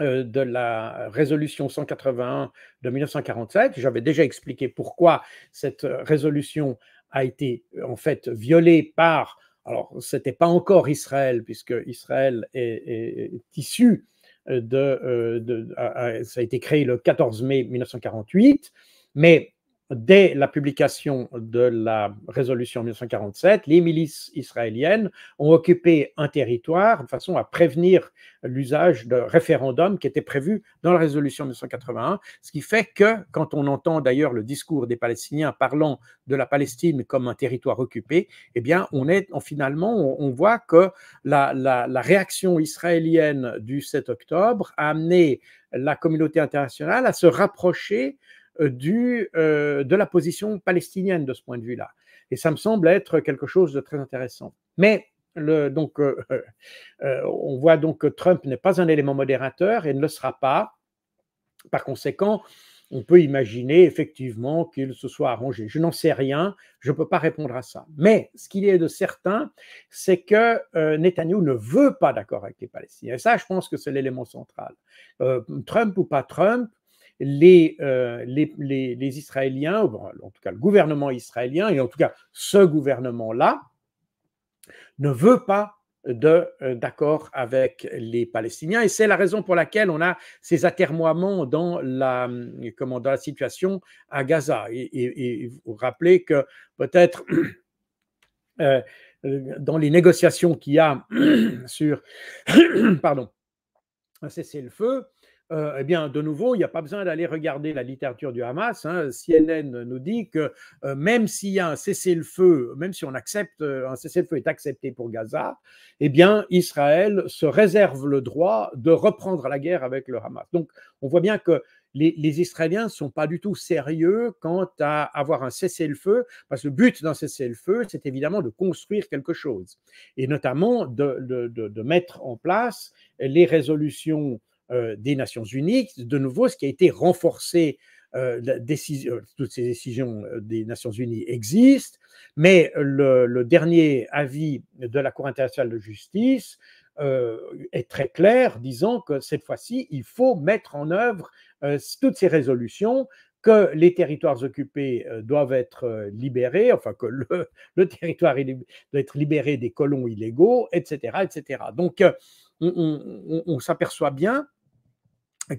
euh, de la résolution 181 de 1947. J'avais déjà expliqué pourquoi cette résolution a été euh, en fait violé par, alors c'était pas encore Israël, puisque Israël est, issu euh, de, euh, ça a été créé le 14 mai 1948, mais dès la publication de la résolution 1947, les milices israéliennes ont occupé un territoire de façon à prévenir l'usage de référendums qui était prévu dans la résolution 1981, ce qui fait que quand on entend d'ailleurs le discours des Palestiniens parlant de la Palestine comme un territoire occupé, eh bien on est finalement on, voit que la, la réaction israélienne du 7 octobre a amené la communauté internationale à se rapprocher euh, du, euh, de la position palestinienne de ce point de vue-là. Et ça me semble être quelque chose de très intéressant. Mais le, donc, euh, on voit donc que Trump n'est pas un élément modérateur et ne le sera pas. Par conséquent, on peut imaginer effectivement qu'il se soit arrangé. Je n'en sais rien, je ne peux pas répondre à ça. Mais ce qu'il y est de certain, c'est que Netanyahu ne veut pas d'accord avec les Palestiniens. Et ça, je pense que c'est l'élément central. Trump ou pas Trump, euh, les, Israéliens, en tout cas le gouvernement israélien, et en tout cas ce gouvernement-là, ne veut pas euh, d'accord avec les Palestiniens. Et c'est la raison pour laquelle on a ces atermoiements dans la, euh, situation à Gaza. Et, vous rappelez que peut-être dans les négociations qu'il y a sur pardon, un cessez-le-feu, euh, eh bien, de nouveau, il n'y a pas besoin d'aller regarder la littérature du Hamas. Hein. nous dit que euh, même s'il y a un cessez-le-feu, même si on accepte, euh, un cessez-le-feu est accepté pour Gaza, eh bien, Israël se réserve le droit de reprendre la guerre avec le Hamas. Donc, on voit bien que les, Israéliens ne sont pas du tout sérieux quant à avoir un cessez-le-feu, parce que le but d'un cessez-le-feu, c'est évidemment de construire quelque chose, et notamment de mettre en place les résolutions euh, des Nations Unies, de nouveau, ce qui a été renforcé euh, euh, toutes ces décisions des Nations Unies existent, mais le, dernier avis de la Cour internationale de justice est très clair, disant que cette fois-ci, il faut mettre en œuvre toutes ces résolutions que les territoires occupés doivent être libérés, enfin que le, territoire doit être libéré des colons illégaux, etc. etc. Donc, on s'aperçoit bien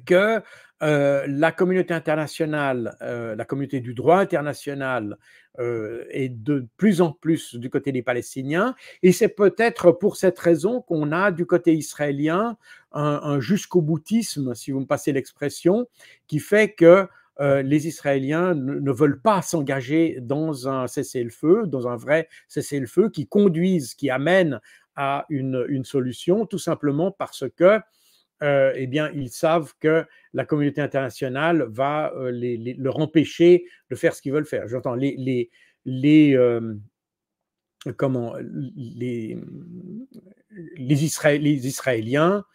que la communauté internationale, la communauté du droit international est de plus en plus du côté des Palestiniens. Et c'est peut-être pour cette raison qu'on a du côté israélien un, un jusqu'au boutisme, si vous me passez l'expression, qui fait que les Israéliens ne, veulent pas s'engager dans un cessez-le-feu, dans un vrai cessez-le-feu qui conduise, qui amène à une solution, tout simplement parce que euh, eh bien, ils savent que la communauté internationale va euh, leur empêcher de faire ce qu'ils veulent faire. J'entends les, les, euh, comment les Israéliens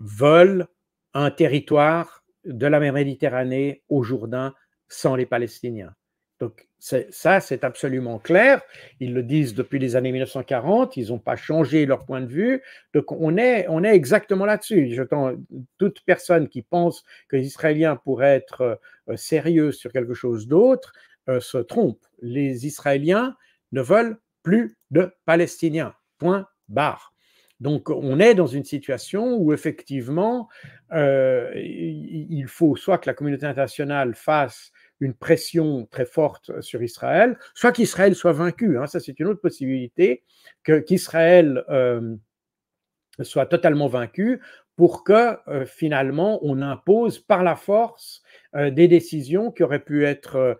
veulent un territoire de la mer Méditerranée au Jourdain sans les Palestiniens. Donc ça, c'est absolument clair. Ils le disent depuis les années 1940, ils n'ont pas changé leur point de vue. Donc on est, on est exactement là-dessus. Toute personne qui pense que les Israéliens pourraient être euh, sérieux sur quelque chose d'autre euh, se trompe. Les Israéliens ne veulent plus de Palestiniens. Point barre. Donc on est dans une situation où effectivement, euh, il faut soit que la communauté internationale fasse une pression très forte sur Israël, soit qu'Israël soit vaincu, hein, ça c'est une autre possibilité, qu'Israël euh, soit totalement vaincu pour que euh, finalement on impose par la force euh, des décisions qui auraient pu être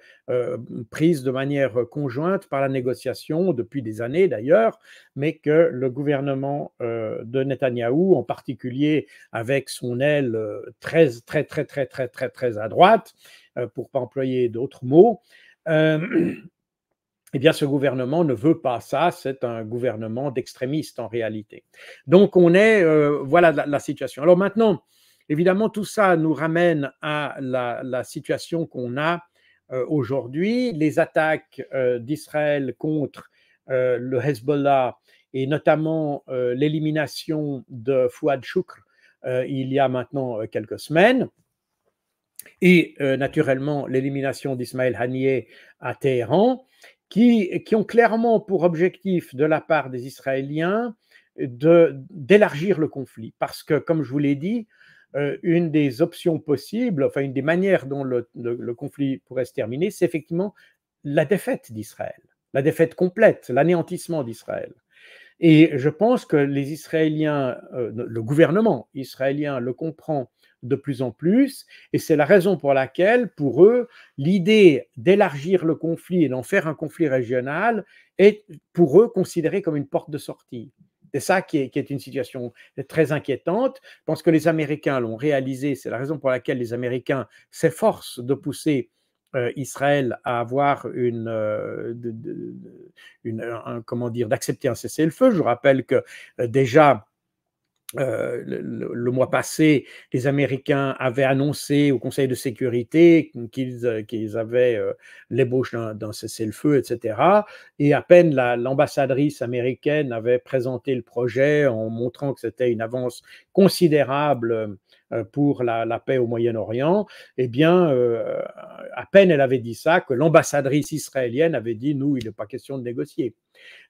prises de manière conjointe par la négociation depuis des années d'ailleurs, mais que le gouvernement de Netanyahou, en particulier avec son aile très très très très très très très à droite, euh, pour pas employer d'autres mots. Euh, eh bien, ce gouvernement ne veut pas ça. C'est un gouvernement d'extrémistes en réalité. Donc, on est, euh, voilà la, situation. Alors maintenant, évidemment, tout ça nous ramène à la, situation qu'on a aujourd'hui. Les attaques d'Israël contre le Hezbollah et notamment l'élimination de Fouad Choukr il y a maintenant quelques semaines et euh, naturellement l'élimination d'Ismaël Haniyeh à Téhéran, qui, ont clairement pour objectif de la part des Israéliens d'élargir le conflit. Parce que, comme je vous l'ai dit, euh, une des options possibles, enfin une des manières dont le, conflit pourrait se terminer, c'est effectivement la défaite d'Israël, la défaite complète, l'anéantissement d'Israël. Et je pense que les Israéliens, euh, le gouvernement israélien le comprend de plus en plus, et c'est la raison pour laquelle, pour eux, l'idée d'élargir le conflit et d'en faire un conflit régional est pour eux considérée comme une porte de sortie. C'est ça qui est, une situation très inquiétante. Je pense que les Américains l'ont réalisé. C'est la raison pour laquelle les Américains s'efforcent de pousser euh, Israël à avoir une, euh, comment dire, d'accepter un cessez-le-feu. Je rappelle que euh, déjà euh, le, mois passé, les Américains avaient annoncé au Conseil de sécurité qu'ils euh, avaient euh, l'ébauche d'un cessez-le-feu, etc. Et à peine l'ambassadrice américaine avait présenté le projet en montrant que c'était une avance considérable pour la, paix au Moyen-Orient, eh bien, à peine elle avait dit ça, que l'ambassadrice israélienne avait dit, nous, il n'est pas question de négocier.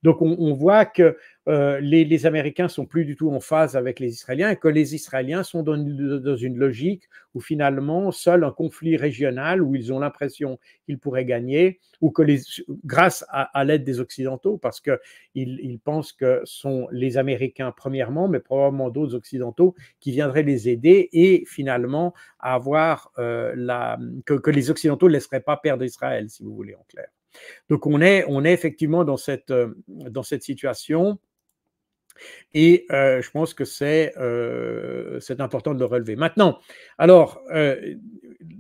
Donc, on voit que euh, les, les, Américains sont plus du tout en phase avec les Israéliens et que les Israéliens sont dans, une logique où finalement seul un conflit régional où ils ont l'impression qu'ils pourraient gagner ou que grâce à, l'aide des Occidentaux parce que ils, pensent que sont les Américains premièrement mais probablement d'autres Occidentaux qui viendraient les aider et finalement avoir euh, la, que, que les Occidentaux ne laisseraient pas perdre Israël si vous voulez en clair. Donc on est, on est effectivement dans cette, euh, dans cette situation et euh, je pense que euh, c'est important de le relever. Maintenant, alors, euh,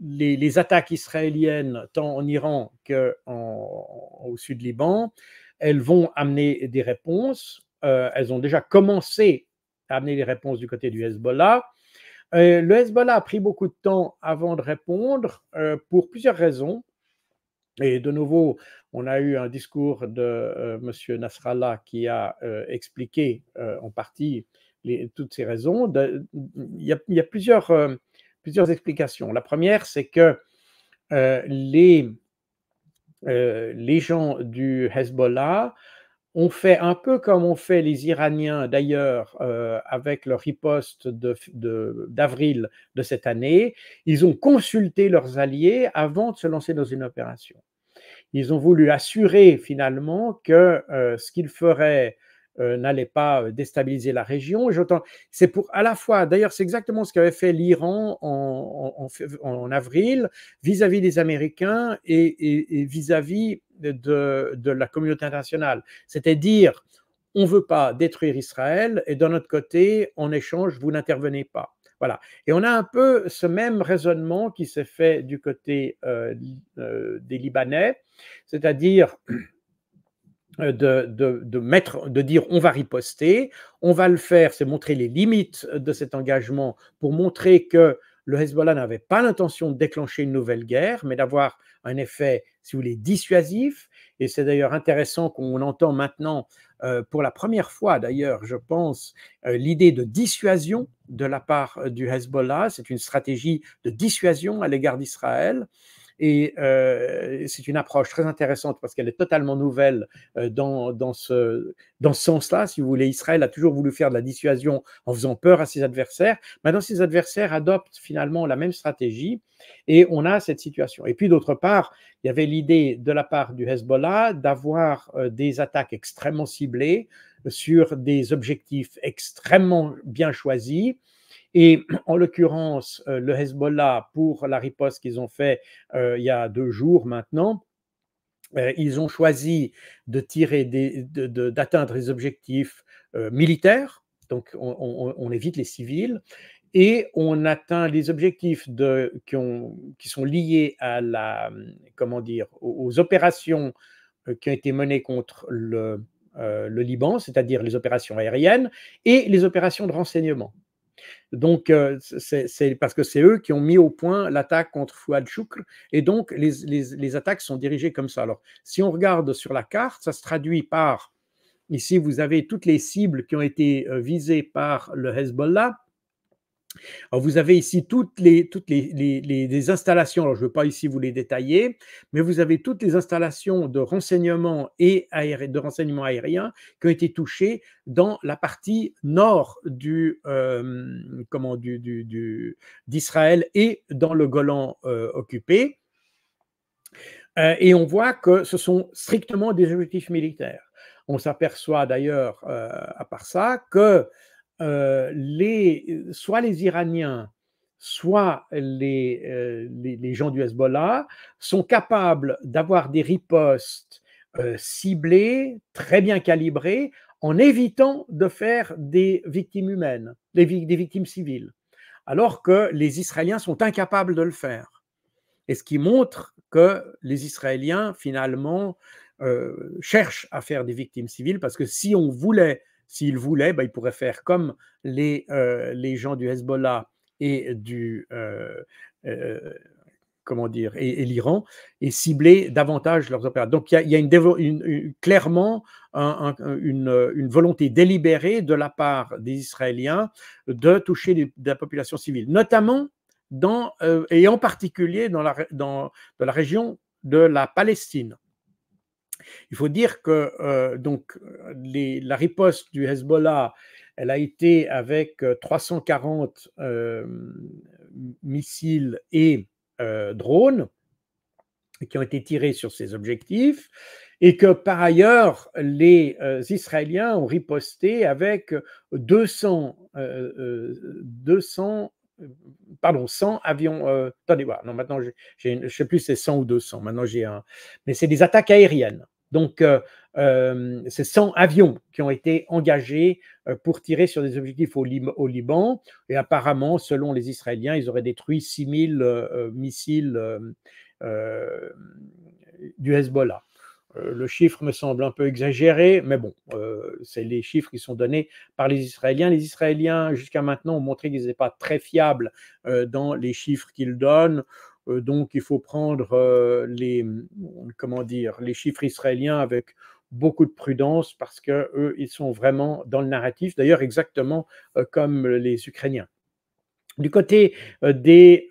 les, les, attaques israéliennes, tant en Iran qu'au sud Liban, elles vont amener des réponses. elles ont déjà commencé à amener des réponses du côté du Hezbollah. le Hezbollah a pris beaucoup de temps avant de répondre pour plusieurs raisons. Et de nouveau, on a eu un discours de euh, M. Nasrallah qui a euh, expliqué euh, en partie toutes ces raisons. il, y a, plusieurs, explications. La première, c'est que les, gens du Hezbollah ont fait un peu comme ont fait les Iraniens d'ailleurs avec leur riposte d'avril de cette année. Ils ont consulté leurs alliés avant de se lancer dans une opération. Ils ont voulu assurer finalement que euh, ce qu'ils feraient euh, n'allait pas euh, déstabiliser la région. C'est pour à la fois, d'ailleurs, c'est exactement ce qu'avait fait l'Iran en, avril vis-à-vis des Américains et vis-à-vis de, la communauté internationale. C'était dire on ne veut pas détruire Israël et d'un autre côté, en échange, vous n'intervenez pas. Voilà. Et on a un peu ce même raisonnement qui s'est fait du côté euh, euh, des Libanais, c'est-à-dire euh, de, de, de dire on va riposter, on va le faire, c'est montrer les limites de cet engagement pour montrer que le Hezbollah n'avait pas l'intention de déclencher une nouvelle guerre, mais d'avoir un effet si vous voulez, dissuasif. Et c'est d'ailleurs intéressant qu'on entend maintenant, euh, pour la première fois d'ailleurs, je pense, euh, l'idée de dissuasion de la part euh, du Hezbollah. C'est une stratégie de dissuasion à l'égard d'Israël. Et euh, c'est une approche très intéressante parce qu'elle est totalement nouvelle euh, dans, ce, dans ce sens-là. Si vous voulez, Israël a toujours voulu faire de la dissuasion en faisant peur à ses adversaires. Maintenant, ses adversaires adoptent finalement la même stratégie et on a cette situation. Et puis, d'autre part, il y avait l'idée de la part du Hezbollah d'avoir euh, des attaques extrêmement ciblées sur des objectifs extrêmement bien choisis et en l'occurrence, euh, le Hezbollah, pour la riposte qu'ils ont fait euh, il y a deux jours maintenant, euh, ils ont choisi de tirer d'atteindre les des objectifs militaires, donc on, évite les civils, et on atteint les objectifs qui, sont liés à la, comment dire, aux opérations qui ont été menées contre le Liban, c'est-à-dire les opérations aériennes et les opérations de renseignement. Donc, euh, c'est parce que c'est eux qui ont mis au point l'attaque contre Fouad Choukr. Et donc, les, attaques sont dirigées comme ça. Alors, si on regarde sur la carte, ça se traduit par, ici, vous avez toutes les cibles qui ont été euh, visées par le Hezbollah vous avez ici toutes les, installations, je ne veux pas ici vous les détailler, mais vous avez toutes les installations de renseignement et aérien, de renseignement aérien qui ont été touchées dans la partie nord du, euh, du, d'Israël et dans le Golan euh, occupé. Euh, et on voit que ce sont strictement des objectifs militaires. On s'aperçoit d'ailleurs, à part ça, que euh, les, soit les Iraniens, soit euh, les, les, gens du Hezbollah sont capables d'avoir des ripostes euh, ciblées, très bien calibrées, en évitant de faire des victimes humaines, des, victimes civiles, alors que les Israéliens sont incapables de le faire. Et ce qui montre que les Israéliens, finalement, cherchent à faire des victimes civiles, parce que si on voulait S'ils voulait, ils bah, il pourrait faire comme les, euh, les gens du Hezbollah et du euh, euh, comment dire et, l'Iran et cibler davantage leurs opérations. Donc il y a, une, clairement une, volonté délibérée de la part des Israéliens de toucher la population civile, notamment dans et en particulier dans la, dans, dans la région de la Palestine. Il faut dire que euh, donc la riposte du Hezbollah, elle a été avec 340 euh, euh, missiles et drones qui ont été tirés sur ces objectifs, et que par ailleurs, les Israéliens ont riposté avec 200, 200 pardon, 100 avions. attendez, non, maintenant, je ne sais plus si c'est 100 ou 200. Maintenant, j'ai un. Mais c'est des attaques aériennes. Donc, euh, euh, c'est 100 avions qui ont été engagés euh, pour tirer sur des objectifs au, Liban. Et apparemment, selon les Israéliens, ils auraient détruit 6000 missiles du Hezbollah. Le chiffre me semble un peu exagéré, mais bon, c'est les chiffres qui sont donnés par les Israéliens. Les Israéliens, jusqu'à maintenant, ont montré qu'ils n'étaient pas très fiables dans les chiffres qu'ils donnent. Euh, donc il faut prendre euh, les, mmh, comment dire, les chiffres israéliens avec beaucoup de prudence parce que eux, ils sont vraiment dans le narratif, d'ailleurs exactement euh, comme les Ukrainiens. Du côté euh,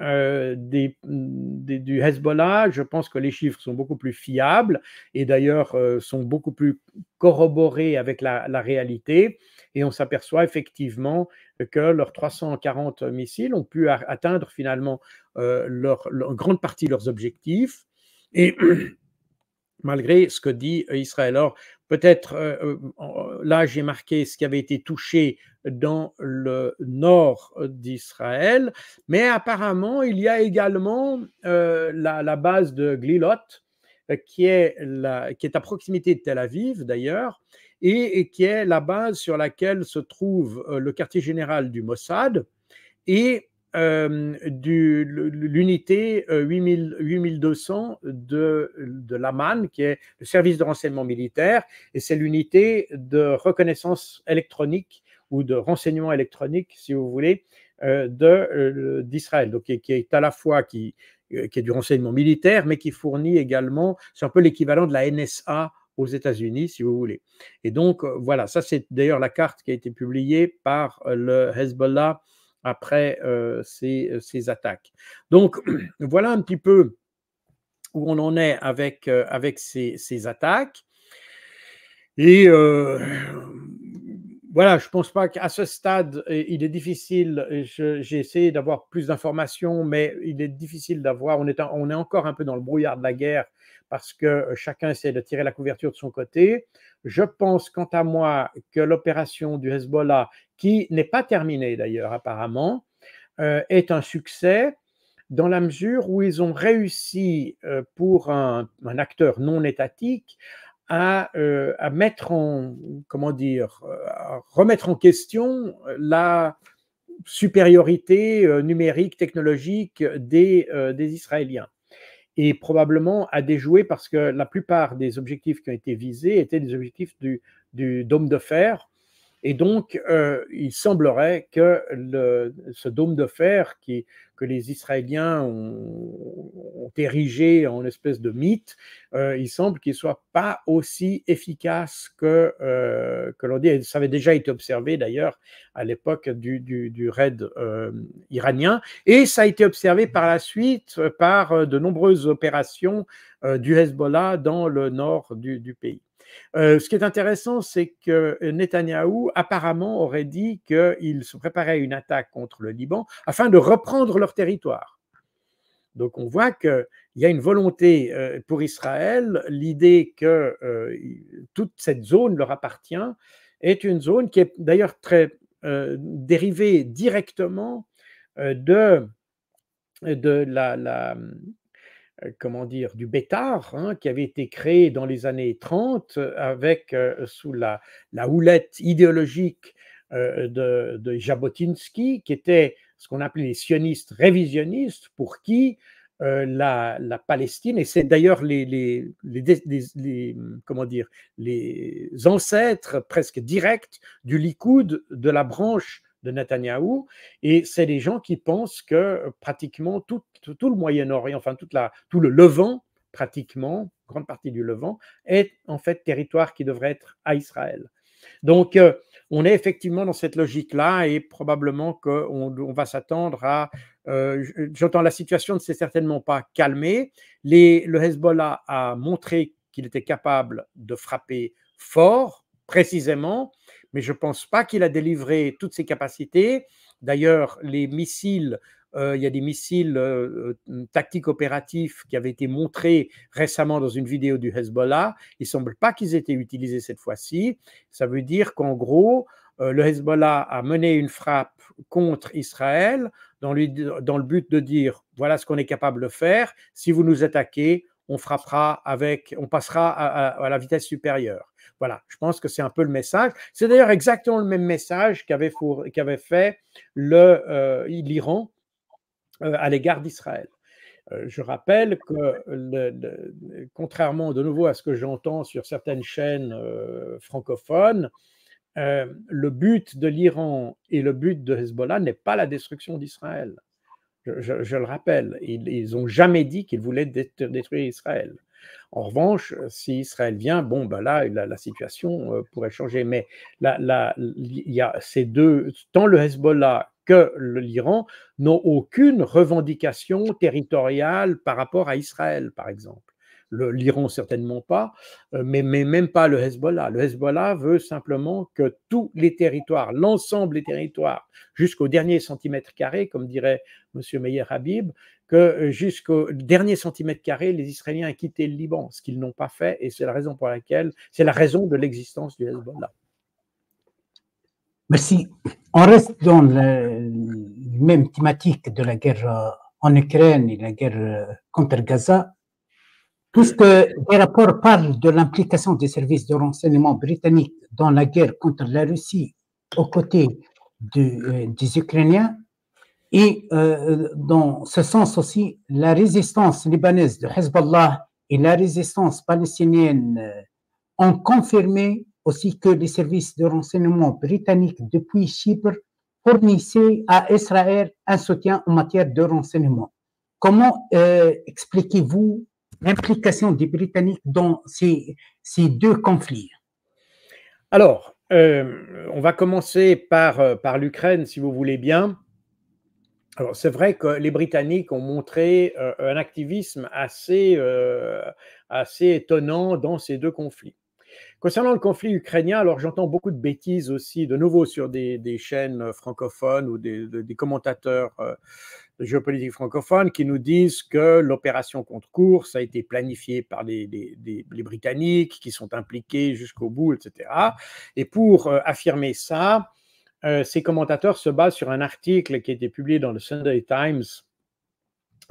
euh, mm, des, du Hezbollah, je pense que les chiffres sont beaucoup plus fiables et d'ailleurs euh, sont beaucoup plus corroborés avec la, réalité. Et on s'aperçoit effectivement que leurs 340 missiles ont pu atteindre finalement leur, grande partie leurs objectifs. Et malgré ce que dit Israël. Alors, peut-être, là, j'ai marqué ce qui avait été touché dans le nord d'Israël. Mais apparemment, il y a également euh, la, base de Glilot, euh, qui est, à proximité de Tel Aviv d'ailleurs, et, qui est la base sur laquelle se trouve euh, le quartier général du Mossad et l'unité 8200 de, de l'AMAN, qui est le service de renseignement militaire, et c'est l'unité de reconnaissance électronique ou de renseignements électroniques, si vous voulez, euh, euh, d'Israël, donc qui, est à la fois euh, qui, est du renseignement militaire, mais qui fournit également, c'est un peu l'équivalent de la NSA aux États-Unis, si vous voulez. Et donc voilà, ça c'est d'ailleurs la carte qui a été publiée par le Hezbollah après ces, attaques. Donc voilà un petit peu où on en est avec, avec ces, attaques. Et voilà, je ne pense pas qu'à ce stade, il est difficile. J'ai essayé d'avoir plus d'informations, mais il est difficile d'avoir. On est, on est encore un peu dans le brouillard de la guerre parce que euh, chacun essaie de tirer la couverture de son côté. Je pense, quant à moi, que l'opération du Hezbollah, qui n'est pas terminée d'ailleurs apparemment, euh, est un succès dans la mesure où ils ont réussi euh, pour un, un acteur non étatique euh, à, mettre en, comment dire, euh, remettre en question euh, la supériorité numérique, technologique des, Israéliens. Et probablement à déjouer parce que la plupart des objectifs qui ont été visés étaient des objectifs du, du dôme de fer et donc, euh, il semblerait que ce dôme de fer qui, que les Israéliens ont, érigé en espèce de mythe, euh, il semble qu'il ne soit pas aussi efficace que, euh, que l'on dit. ça avait déjà été observé d'ailleurs à l'époque du, du, raid iranien. Et ça a été observé par la suite par de nombreuses opérations euh, du Hezbollah dans le nord du, pays. Euh, ce qui est intéressant, c'est que Netanyahou apparemment aurait dit qu'il se préparait une attaque contre le Liban afin de reprendre leur territoire. Donc on voit qu'il y a une volonté euh, pour Israël, l'idée que toute cette zone leur appartient est une zone qui est d'ailleurs très dérivée directement de, de la, la euh, comment dire, du bétard, hein, qui avait été créé dans les années 30 euh, avec, euh, sous la, houlette idéologique de, Jabotinsky, qui était ce qu'on appelait les sionistes révisionnistes, pour qui la, Palestine, et c'est d'ailleurs les, comment dire, les ancêtres presque directs du Likoud, de la branche de Netanyahou. Et c'est des gens qui pensent que euh, pratiquement tout, tout, le Moyen-Orient, enfin toute la, tout le Levant, pratiquement, grande partie du Levant, est en fait territoire qui devrait être à Israël. Donc, euh, on est effectivement dans cette logique-là et probablement qu'on on va s'attendre à... Euh, j'entends, la situation ne s'est certainement pas calmée. Les, le Hezbollah a montré qu'il était capable de frapper fort, précisément, mais je ne pense pas qu'il a délivré toutes ses capacités. D'ailleurs, les missiles euh, il y a des missiles euh, euh, tactiques opératifs qui avaient été montrés récemment dans une vidéo du Hezbollah. Il semble pas qu'ils aient été utilisés cette fois-ci. Ça veut dire qu'en gros, le Hezbollah a mené une frappe contre Israël dans, le but de dire voilà ce qu'on est capable de faire. Si vous nous attaquez, on frappera avec, on passera à la vitesse supérieure. Voilà, je pense que c'est un peu le message. C'est d'ailleurs exactement le même message qu'avait fait euh, l'Iran euh, à l'égard d'Israël. Euh, je rappelle que, contrairement de nouveau à ce que j'entends sur certaines chaînes francophones, le but de l'Iran et le but de Hezbollah n'est pas la destruction d'Israël. je, le rappelle, ils n'ont jamais dit qu'ils voulaient détruire Israël. En revanche, euh, si Israël vient, bon, bah, là, la, situation euh, pourrait changer. Mais là, il a ces deux, tant le Hezbollah que l'Iran n'ont aucune revendication territoriale par rapport à Israël, par exemple. L'Iran certainement pas, euh, mais, mais, même pas le Hezbollah. Le Hezbollah veut simplement que tous les territoires, l'ensemble des territoires, jusqu'au dernier centimètre carré, comme dirait M. Meyer Habib, que euh, jusqu'au dernier centimètre carré, les Israéliens ont quitté le Liban, ce qu'ils n'ont pas fait, et c'est la raison pour laquelle, c'est la raison de l'existence du Hezbollah. Merci. On reste dans la même thématique de la guerre en Ukraine et la guerre contre Gaza, puisque les rapports parlent de l'implication des services de renseignement britanniques dans la guerre contre la Russie aux côtés euh, des Ukrainiens. Et euh, euh, dans ce sens aussi, la résistance libanaise de Hezbollah et la résistance palestinienne euh, ont confirmé aussi que les services de renseignement britanniques depuis Chypre fournissaient à Israël un soutien en matière de renseignement. Comment expliquez-vous l'implication des Britanniques dans ces, deux conflits Alors, on va commencer par l'Ukraine, si vous voulez bien. Alors, c'est vrai que les Britanniques ont montré euh, un activisme euh, assez, étonnant dans ces deux conflits. Concernant le conflit ukrainien, alors j'entends beaucoup de bêtises aussi, de nouveau sur des, chaînes francophones ou des, commentateurs euh, géopolitiques francophones qui nous disent que l'opération contre course a été planifiée par les, les Britanniques qui sont impliqués jusqu'au bout, etc. Et pour affirmer ça, euh, ces commentateurs se basent sur un article qui a été publié dans le Sunday Times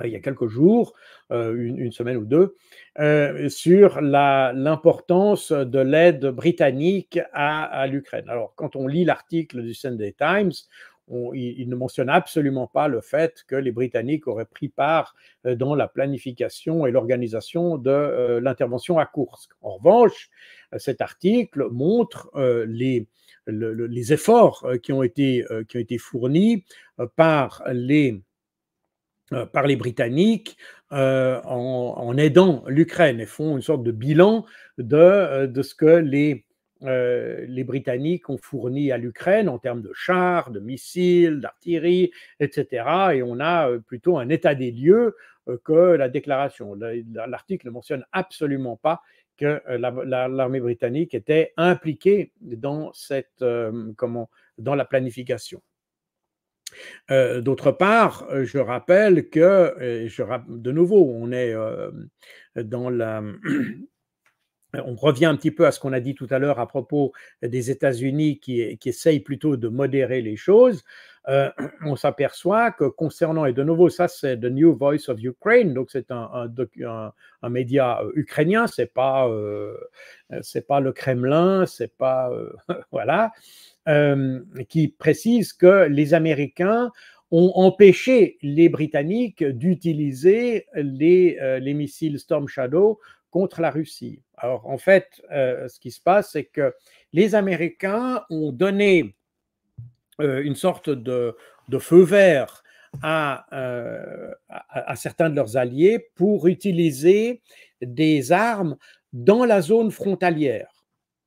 euh, il y a quelques jours, euh, une, semaine ou deux, sur l'importance de l'aide britannique à, l'Ukraine. Alors, quand on lit l'article du Sunday Times, il, ne mentionne absolument pas le fait que les Britanniques auraient pris part dans la planification et l'organisation de l'intervention à Kursk. En revanche, cet article montre les, les efforts euh, qui ont été, euh, qui ont été fournis euh, par les, Britanniques en, aidant l'Ukraine et font une sorte de bilan de, ce que les, les Britanniques ont fourni à l'Ukraine en termes de chars, de missiles, d'artillerie, etc. Et on a plutôt un état des lieux que la déclaration. L'article ne mentionne absolument pas que euh, l'armée britannique était impliquée dans, cette, euh, comment, dans la planification. Euh, d'autre part, je rappelle que, de nouveau, on est dans la... On revient un petit peu à ce qu'on a dit tout à l'heure à propos des États-Unis qui essayent plutôt de modérer les choses. Euh, on s'aperçoit que concernant, et de nouveau, ça c'est The New Voice of Ukraine, donc c'est un, média euh, ukrainien, c'est pas, euh, pas le Kremlin, c'est pas, voilà, qui précise que les Américains ont empêché les Britanniques d'utiliser les, les missiles Storm Shadow contre la Russie. Alors en fait, ce qui se passe, c'est que les Américains ont donné euh, une sorte de, feu vert euh, à, certains de leurs alliés pour utiliser des armes dans la zone frontalière.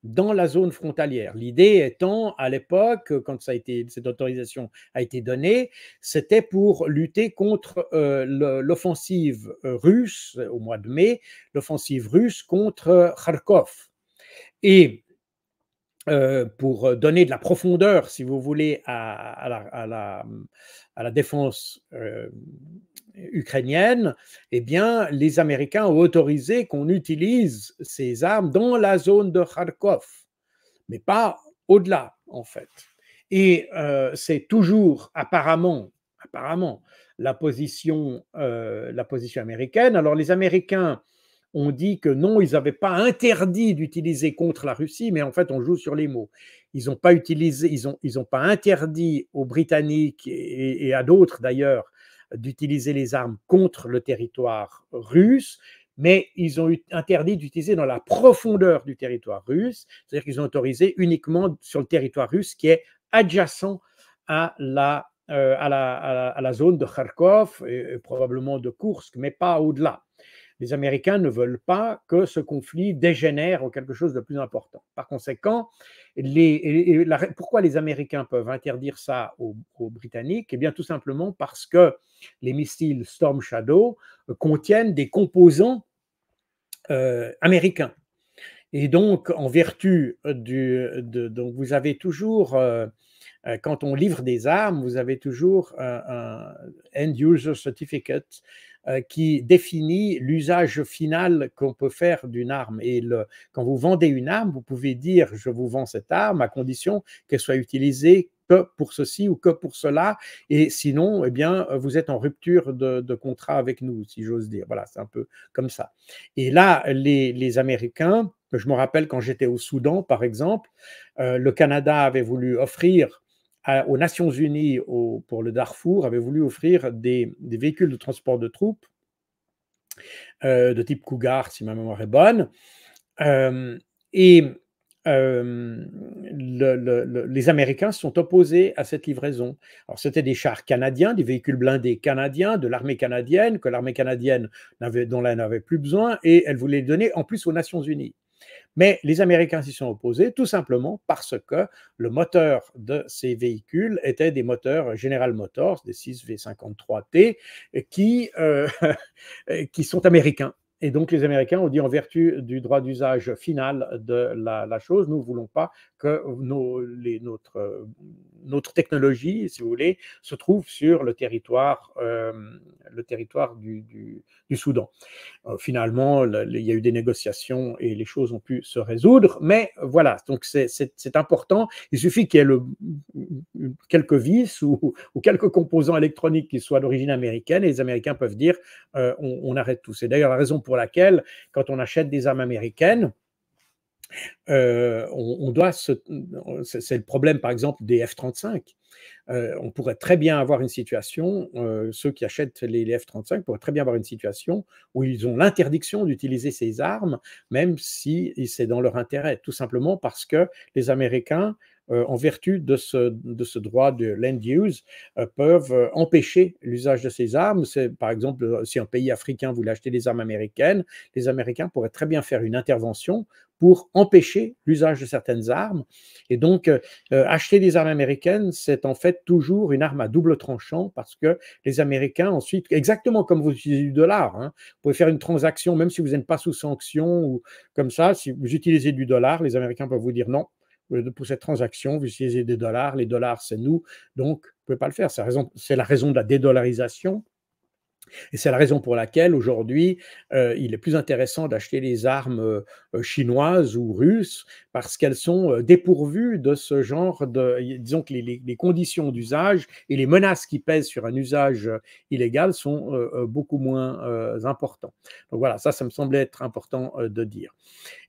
Dans la zone frontalière. L'idée étant, à l'époque, quand ça a été, cette autorisation a été donnée, c'était pour lutter contre euh, l'offensive russe au mois de mai, l'offensive russe contre Kharkov. Et euh, pour euh, donner de la profondeur, si vous voulez, à, la, défense euh, ukrainienne, eh bien, les Américains ont autorisé qu'on utilise ces armes dans la zone de Kharkov, mais pas au-delà, en fait. Et c'est toujours apparemment, apparemment, la position, la position américaine. Alors, les Américains on dit que non, ils n'avaient pas interdit d'utiliser contre la Russie, mais en fait, on joue sur les mots. Ils n'ont pas utilisé, ils ont, pas interdit aux Britanniques et, à d'autres d'ailleurs d'utiliser les armes contre le territoire russe, mais ils ont interdit d'utiliser dans la profondeur du territoire russe, c'est-à-dire qu'ils ont autorisé uniquement sur le territoire russe qui est adjacent à la, euh, zone de Kharkov, et, probablement de Kursk, mais pas au-delà les Américains ne veulent pas que ce conflit dégénère en quelque chose de plus important. Par conséquent, les, pourquoi les Américains peuvent interdire ça aux, Britanniques Eh bien, tout simplement parce que les missiles Storm Shadow euh, contiennent des composants euh, américains. Et donc, en vertu euh, du. De, donc, vous avez toujours. quand on livre des armes, vous avez toujours un End User Certificate euh, qui définit l'usage final qu'on peut faire d'une arme. Et quand vous vendez une arme, vous pouvez dire je vous vends cette arme à condition qu'elle soit utilisée que pour ceci ou que pour cela. Et sinon, eh bien, vous êtes en rupture de, contrat avec nous, si j'ose dire. Voilà, c'est un peu comme ça. Et là, les, Américains, je me rappelle quand j'étais au Soudan, par exemple, euh, le Canada avait voulu offrir aux Nations Unies pour le Darfour avait voulu offrir des, véhicules de transport de troupes euh, de type Cougar, si ma mémoire est bonne. Euh, et euh, les Américains sont opposés à cette livraison. Alors, c'était des chars canadiens, des véhicules blindés canadiens, de l'armée canadienne, que l'armée canadienne n'avait, dont elle n'avait plus besoin, et elle voulait les donner en plus aux Nations Unies. Mais les Américains s'y sont opposés tout simplement parce que le moteur de ces véhicules était des moteurs General Motors, des 6V53T, qui, euh, qui sont américains et donc les Américains ont dit en vertu du droit d'usage final de la, chose, nous ne voulons pas que les, notre, euh, notre, technologie, si vous voulez, se trouve sur le territoire, euh, le territoire du, Soudan. Euh, finalement, il y a eu des négociations et les choses ont pu se résoudre, mais voilà, donc c'est important. Il suffit qu'il y ait le, quelques vis ou, quelques composants électroniques qui soient d'origine américaine et les Américains peuvent dire on, on, arrête tout. C'est d'ailleurs la raison pour laquelle, quand on achète des armes américaines, euh, on, doit se, c'est le problème par exemple des F-35. Euh, on pourrait très bien avoir une situation, euh, ceux qui achètent les, les F-35 pourraient très bien avoir une situation où ils ont l'interdiction d'utiliser ces armes, même si c'est dans leur intérêt, tout simplement parce que les Américains euh, en vertu de ce, droit de land use, euh, peuvent euh, empêcher l'usage de ces armes. C'est Par exemple, si un pays africain voulait acheter des armes américaines, les Américains pourraient très bien faire une intervention pour empêcher l'usage de certaines armes. Et donc, acheter des armes américaines, c'est en fait toujours une arme à double tranchant parce que les Américains, ensuite, exactement comme vous utilisez du dollar, hein, vous pouvez faire une transaction, même si vous n'êtes pas sous sanction ou comme ça, si vous utilisez du dollar, les Américains peuvent vous dire non, pour cette transaction, vous utilisez des dollars, les dollars, c'est nous, donc vous ne pouvez pas le faire. C'est la, raison, la raison de la dédollarisation. Et c'est la raison pour laquelle aujourd'hui, euh, il est plus intéressant d'acheter les armes euh, chinoises ou russes parce qu'elles sont euh, dépourvues de ce genre de, disons que les, conditions d'usage et les menaces qui pèsent sur un usage illégal sont beaucoup moins importants. Donc voilà, ça, ça me semblait être important de dire.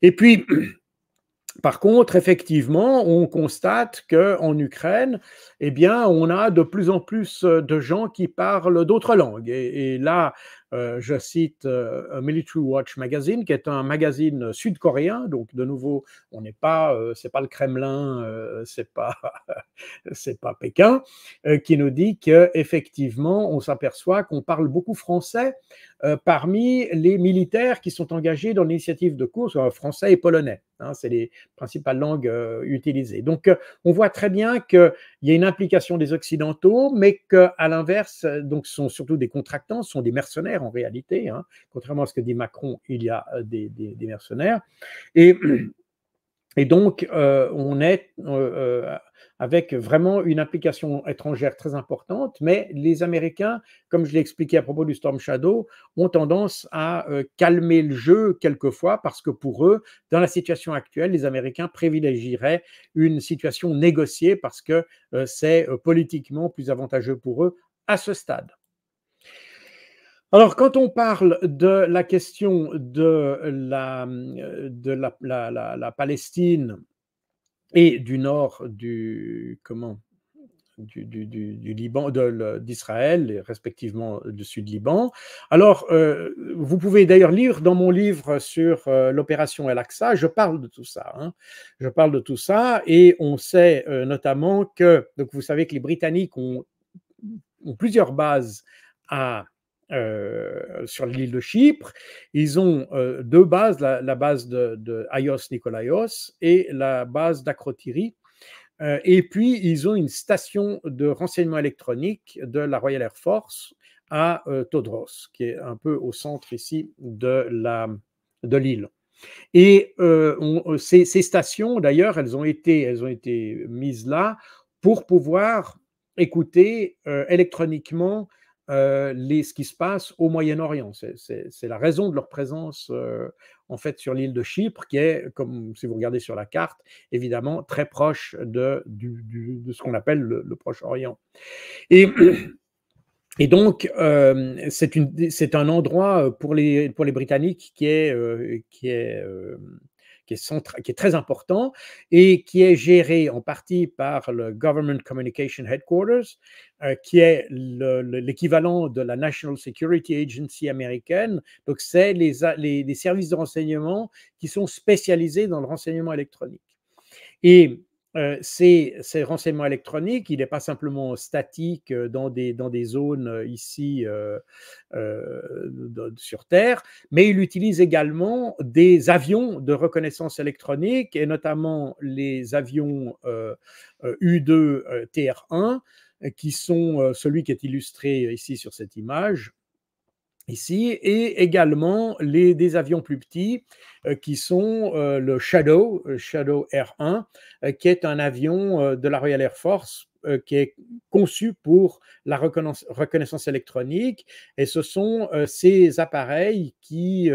Et puis, Par contre, effectivement, on constate qu'en Ukraine, eh bien, on a de plus en plus euh, de gens qui parlent d'autres langues. et là, euh, je cite euh, Military Watch Magazine, qui est un magazine sud-coréen. Donc, de nouveau, on n'est pas, euh, c'est pas le Kremlin, c'est pas, c'est pas Pékin, qui nous dit que effectivement, on s'aperçoit qu'on parle beaucoup français parmi les militaires qui sont engagés dans l'initiative de course, français et polonais. Hein, c'est les principales langues utilisées. Donc, on voit très bien qu'il y a une implication des Occidentaux, mais qu'à l'inverse, donc, ce sont surtout des contractants, ce sont des mercenaires en réalité. Hein. Contrairement à ce que dit Macron, il y a euh, des, mercenaires. Et, et donc, euh, on est euh, avec vraiment une implication étrangère très importante, mais les Américains, comme je l'ai expliqué à propos du Storm Shadow, ont tendance à calmer le jeu quelquefois parce que pour eux, dans la situation actuelle, les Américains privilégieraient une situation négociée parce que c'est politiquement plus avantageux pour eux à ce stade. Alors, quand on parle de la question de la, Palestine et du nord du, comment, du, Liban, d'Israël, respectivement du sud Liban. Alors, euh, vous pouvez d'ailleurs lire dans mon livre sur euh, l'opération El Aqsa, je parle de tout ça. Hein. Je parle de tout ça et on sait euh, notamment que, donc vous savez que les Britanniques ont plusieurs bases à euh, sur l'île de Chypre. Ils ont euh, deux bases, la, base de, de Nikolaos et la base d'Akrotiri. Euh, et puis, ils ont une station de renseignement électronique de la Royal Air Force à Todros, qui est un peu au centre ici de l'île. De et ces, ces, stations, d'ailleurs, elles, ont été, elles ont été mises là pour pouvoir écouter électroniquement euh, les, ce qui se passe au Moyen-Orient. C'est la raison de leur présence euh, en fait sur l'île de Chypre, qui est, comme si vous regardez sur la carte, évidemment très proche de, du, de ce qu'on appelle le, Proche-Orient. Et Et donc, euh, c'est un endroit euh, pour les, pour les Britanniques qui est, qui est qui est, très important et qui est géré en partie par le Government Communication Headquarters, euh, qui est l'équivalent de la National Security Agency américaine. Donc, c'est les, les services de renseignement qui sont spécialisés dans le renseignement électronique. Et ces, renseignements électroniques, il n'est pas simplement statique dans des, zones ici sur Terre, mais il utilise également des avions de reconnaissance électronique et notamment les avions U2 TR1 qui sont celui qui est illustré ici sur cette image, ici, et également les, des avions plus petits euh, qui sont euh, le Shadow, euh, Shadow R1, qui est un avion de la Royal Air Force qui est conçu pour la reconnaissance, électronique. Et ce sont ces appareils qui,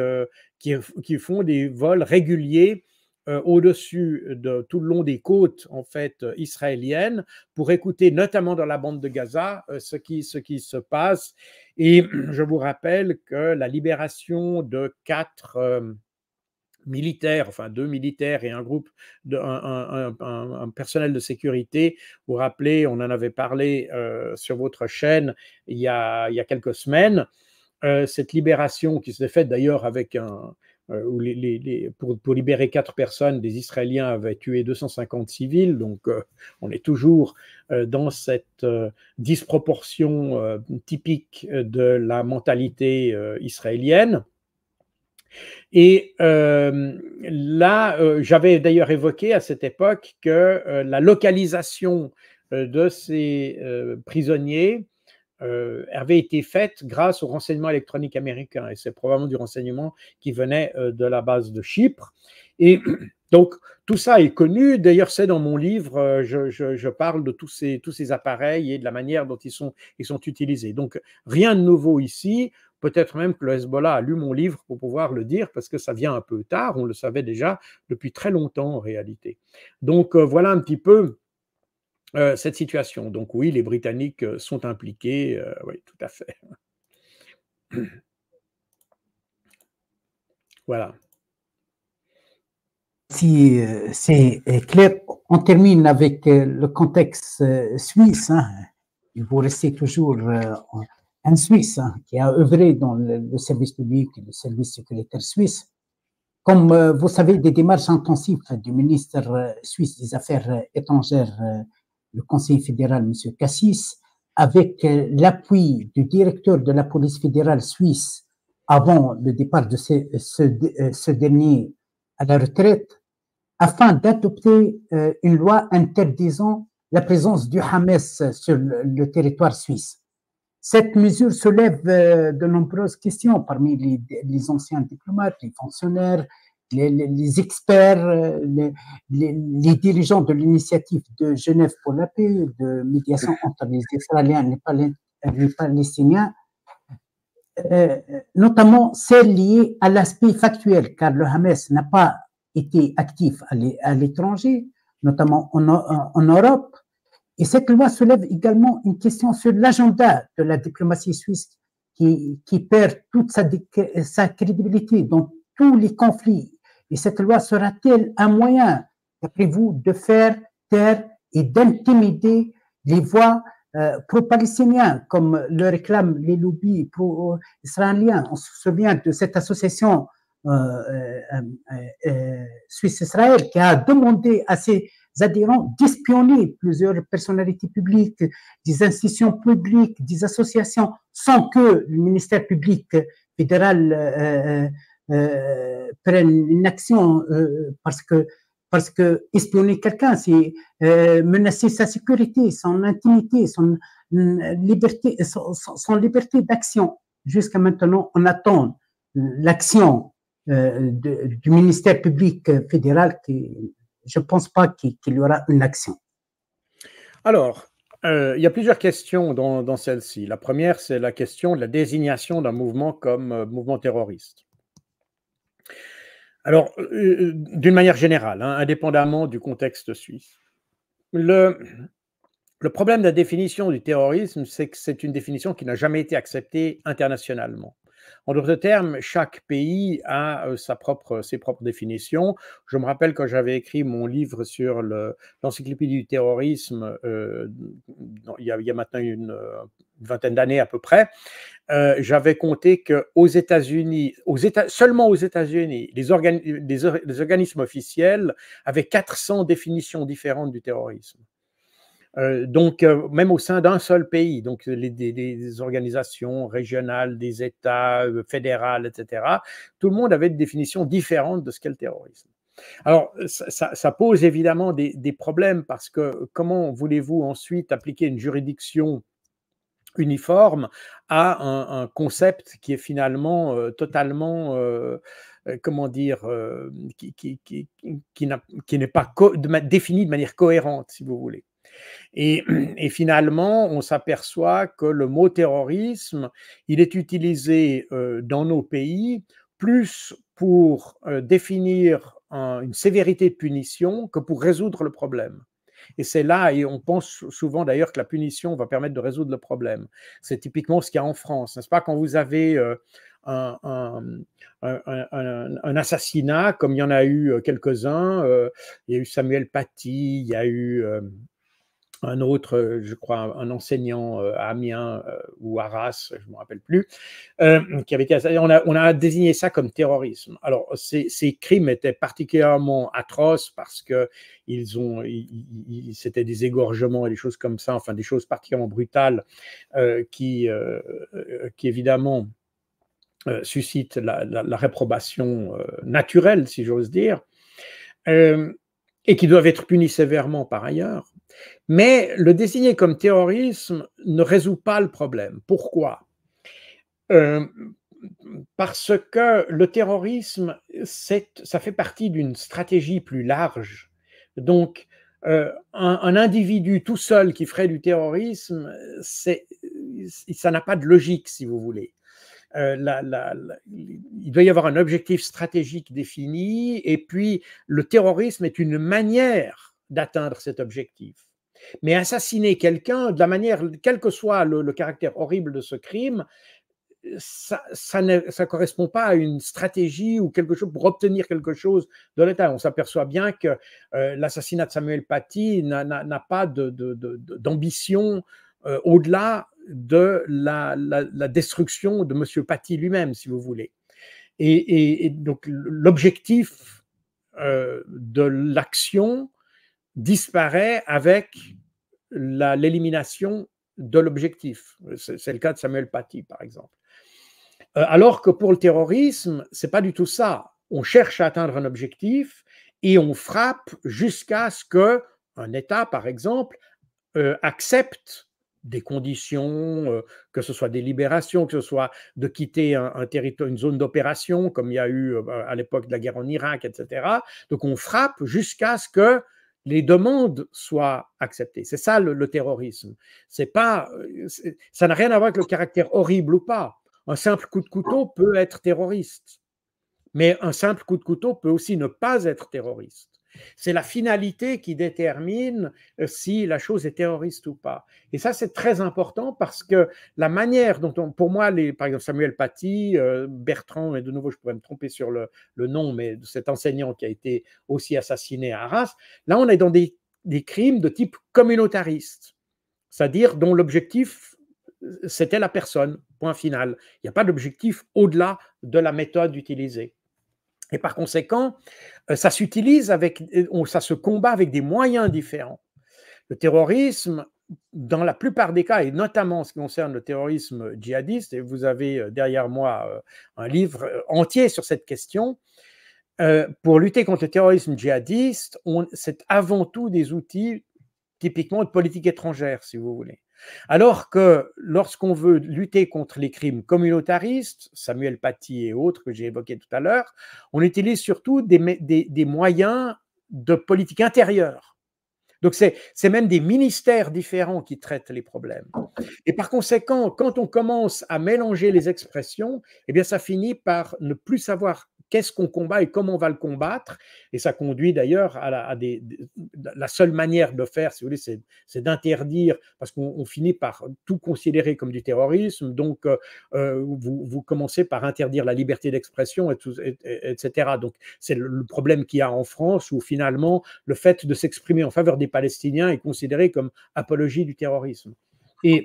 qui, font des vols réguliers euh, au-dessus de tout le long des côtes en fait euh, israéliennes pour écouter notamment dans la bande de Gaza euh, ce qui, ce qui se passe. Et je vous rappelle que la libération de quatre militaires, enfin deux militaires et un groupe, de, un, personnel de sécurité. Vous vous rappelez, on en avait parlé sur votre chaîne il y a, il y a quelques semaines. cette libération qui s'est faite d'ailleurs avec un, euh, les, pour, libérer quatre personnes, des Israéliens avaient tué 250 civils. Donc, euh, on est toujours euh, dans cette disproportion typique de la mentalité israélienne. Et là, j'avais d'ailleurs évoqué à cette époque que la localisation de ces prisonniers euh, avait été faite grâce au renseignement électronique américain. Et c'est probablement du renseignement qui venait euh, de la base de Chypre. Et donc, tout ça est connu. D'ailleurs, c'est dans mon livre, euh, je, parle de tous ces, tous ces appareils et de la manière dont ils sont, ils sont utilisés. Donc, rien de nouveau ici. Peut-être même que le Hezbollah a lu mon livre pour pouvoir le dire, parce que ça vient un peu tard. On le savait déjà depuis très longtemps, en réalité. Donc, euh, voilà un petit peu euh, cette situation. Donc oui, les Britanniques euh, sont impliqués, euh, oui, tout à fait. Voilà. Si c'est clair, on termine avec le contexte suisse. Hein. Il Vous rester toujours en Suisse hein, qui a œuvré dans le, service public et le service sécuritaire suisse. Comme vous savez, des démarches intensives du ministre suisse des Affaires étrangères le conseiller fédéral, M. Cassis, avec euh, l'appui du directeur de la police fédérale suisse avant le départ de ce, euh, euh, ce, dernier à la retraite, afin d'adopter une loi interdisant la présence du Hamas sur le, territoire suisse. Cette mesure soulève de nombreuses questions parmi les, les anciens diplomates, les fonctionnaires, les, experts, euh, les, dirigeants de l'initiative de Genève pour la paix, de médiation entre les Israéliens et les Palestiniens, euh, notamment celles liées à l'aspect factuel, car le Hamas n'a pas été actif à l'étranger, notamment en, Europe. Et cette loi soulève également une question sur l'agenda de la diplomatie suisse qui, perd toute sa, sa, crédibilité dans tous les conflits et cette loi sera-t-elle un moyen, d'après vous, de faire taire et d'intimider les voix euh, pro-palestiniens, comme le réclament les lobbies pro-israéliens On se souvient de cette association euh, euh, euh, Suisse-Israël qui a demandé à ses adhérents d'espionner plusieurs personnalités publiques, des institutions publiques, des associations, sans que le ministère public fédéral prennent une action parce que parce que espionner quelqu'un, c'est euh, menacer sa sécurité, son intimité, son mm, liberté, son, liberté d'action. Jusqu'à maintenant, on attend l'action euh, du ministère public fédéral qui, je pense pas qu'il y aura une action. Alors, euh, il y a plusieurs questions dans, celle-ci. La première, c'est la question de la désignation d'un mouvement comme mouvement terroriste. Alors, euh, euh, d'une manière générale, hein, indépendamment du contexte suisse, le, le problème de la définition du terrorisme, c'est que c'est une définition qui n'a jamais été acceptée internationalement. En d'autres termes, chaque pays a euh, sa propre, ses propres définitions. Je me rappelle quand j'avais écrit mon livre sur l'encyclopédie du terrorisme, euh, il, y a, maintenant une, euh, vingtaine d'années à peu près, j'avais compté qu'aux États-Unis, seulement aux États-Unis, les, les organismes officiels avaient 400 définitions différentes du terrorisme. Euh, donc, euh, même au sein d'un seul pays, donc euh, les, des, organisations régionales, des États, fédérales, etc., tout le monde avait une définition différente de ce qu'est le terrorisme. Alors, ça, pose évidemment des, problèmes parce que comment voulez-vous ensuite appliquer une juridiction uniforme à un, concept qui est finalement totalement comment dire, qui, qui, qui n'est pas défini de manière cohérente, si vous voulez. Et, finalement, on s'aperçoit que le mot terrorisme, il est utilisé euh, dans nos pays plus pour euh, définir une sévérité de punition que pour résoudre le problème. Et c'est là, et on pense souvent d'ailleurs que la punition va permettre de résoudre le problème. C'est typiquement ce qu'il y a en France, n'est-ce pas Quand vous avez euh, un, un, assassinat, comme il y en a eu quelques-uns, il y a eu Samuel Paty, il y a eu un autre, euh, je crois, un enseignant euh, à Amiens euh, ou à Arras, je ne me rappelle plus, qui avait été on a, on a, désigné ça comme terrorisme. Alors, ces, crimes étaient particulièrement atroces parce que ils ont, c'était des égorgements et des choses comme ça, enfin des choses particulièrement brutales qui, qui évidemment suscitent la, la réprobation naturelle, si j'ose dire, et qui doivent être punis sévèrement par ailleurs. Mais le désigner comme terrorisme ne résout pas le problème. Pourquoi euh, Parce que le terrorisme, ça fait partie d'une stratégie plus large. Donc, euh, un, individu tout seul qui ferait du terrorisme, ça n'a pas de logique, si vous voulez. Euh, il doit y avoir un objectif stratégique défini, et puis le terrorisme est une manière d'atteindre cet objectif. Mais assassiner quelqu'un, de la manière, quel que soit le, caractère horrible de ce crime, ça, ne correspond pas à une stratégie ou quelque chose pour obtenir quelque chose de l'État. On s'aperçoit bien que euh, l'assassinat de Samuel Paty n'a pas d'ambition euh, au-delà de la, destruction de M. Paty lui-même, si vous voulez. Et, donc l'objectif euh, de l'action disparaît avec l'élimination de l'objectif. C'est le cas de Samuel Paty, par exemple. Euh, alors que pour le terrorisme, c'est pas du tout ça. On cherche à atteindre un objectif et on frappe jusqu'à ce que un État, par exemple, euh, accepte des conditions, euh, que ce soit des libérations, que ce soit de quitter un, territoire, une zone d'opération, comme il y a eu à l'époque de la guerre en Irak, etc. Donc on frappe jusqu'à ce que les demandes soient acceptées. C'est ça le, terrorisme. C'est pas, euh, ça n'a rien à voir avec le caractère horrible ou pas. Un simple coup de couteau peut être terroriste, mais un simple coup de couteau peut aussi ne pas être terroriste. C'est la finalité qui détermine euh, si la chose est terroriste ou pas. Et ça, c'est très important parce que la manière dont pour moi, les, par exemple, Samuel Paty, euh, Bertrand, et de nouveau, je pourrais me tromper sur le, nom, mais cet enseignant qui a été aussi assassiné à Arras, là, on est dans des, des crimes de type communautariste, c'est-à-dire dont l'objectif euh, c'était la personne, point final. Il n'y a pas d'objectif au-delà de la méthode utilisée. Et par conséquent, euh, ça s'utilise avec, euh, ça se combat avec des moyens différents. Le terrorisme, dans la plupart des cas, et notamment en ce qui concerne le terrorisme djihadiste, et vous avez euh, derrière moi un livre entier sur cette question, pour lutter contre le terrorisme djihadiste, c'est avant tout des outils typiquement de politique étrangère, si vous voulez. Alors que lorsqu'on veut lutter contre les crimes communautaristes, Samuel Paty et autres que j'ai évoqués tout à l'heure, on utilise surtout des, moyens de politique intérieure. Donc c'est même des ministères différents qui traitent les problèmes. Et par conséquent, quand on commence à mélanger les expressions, eh bien ça finit par ne plus savoir qu'est-ce qu'on combat et comment on va le combattre. Et ça conduit d'ailleurs à, la, la seule manière de faire, si vous voulez, c'est, d'interdire, parce qu'on finit par tout considérer comme du terrorisme. Donc, euh, euh, vous, commencez par interdire la liberté d'expression, etc. Donc, c'est le, le, problème qu'il y a en France, où finalement, le fait de s'exprimer en faveur des Palestiniens est considéré comme apologie du terrorisme. Et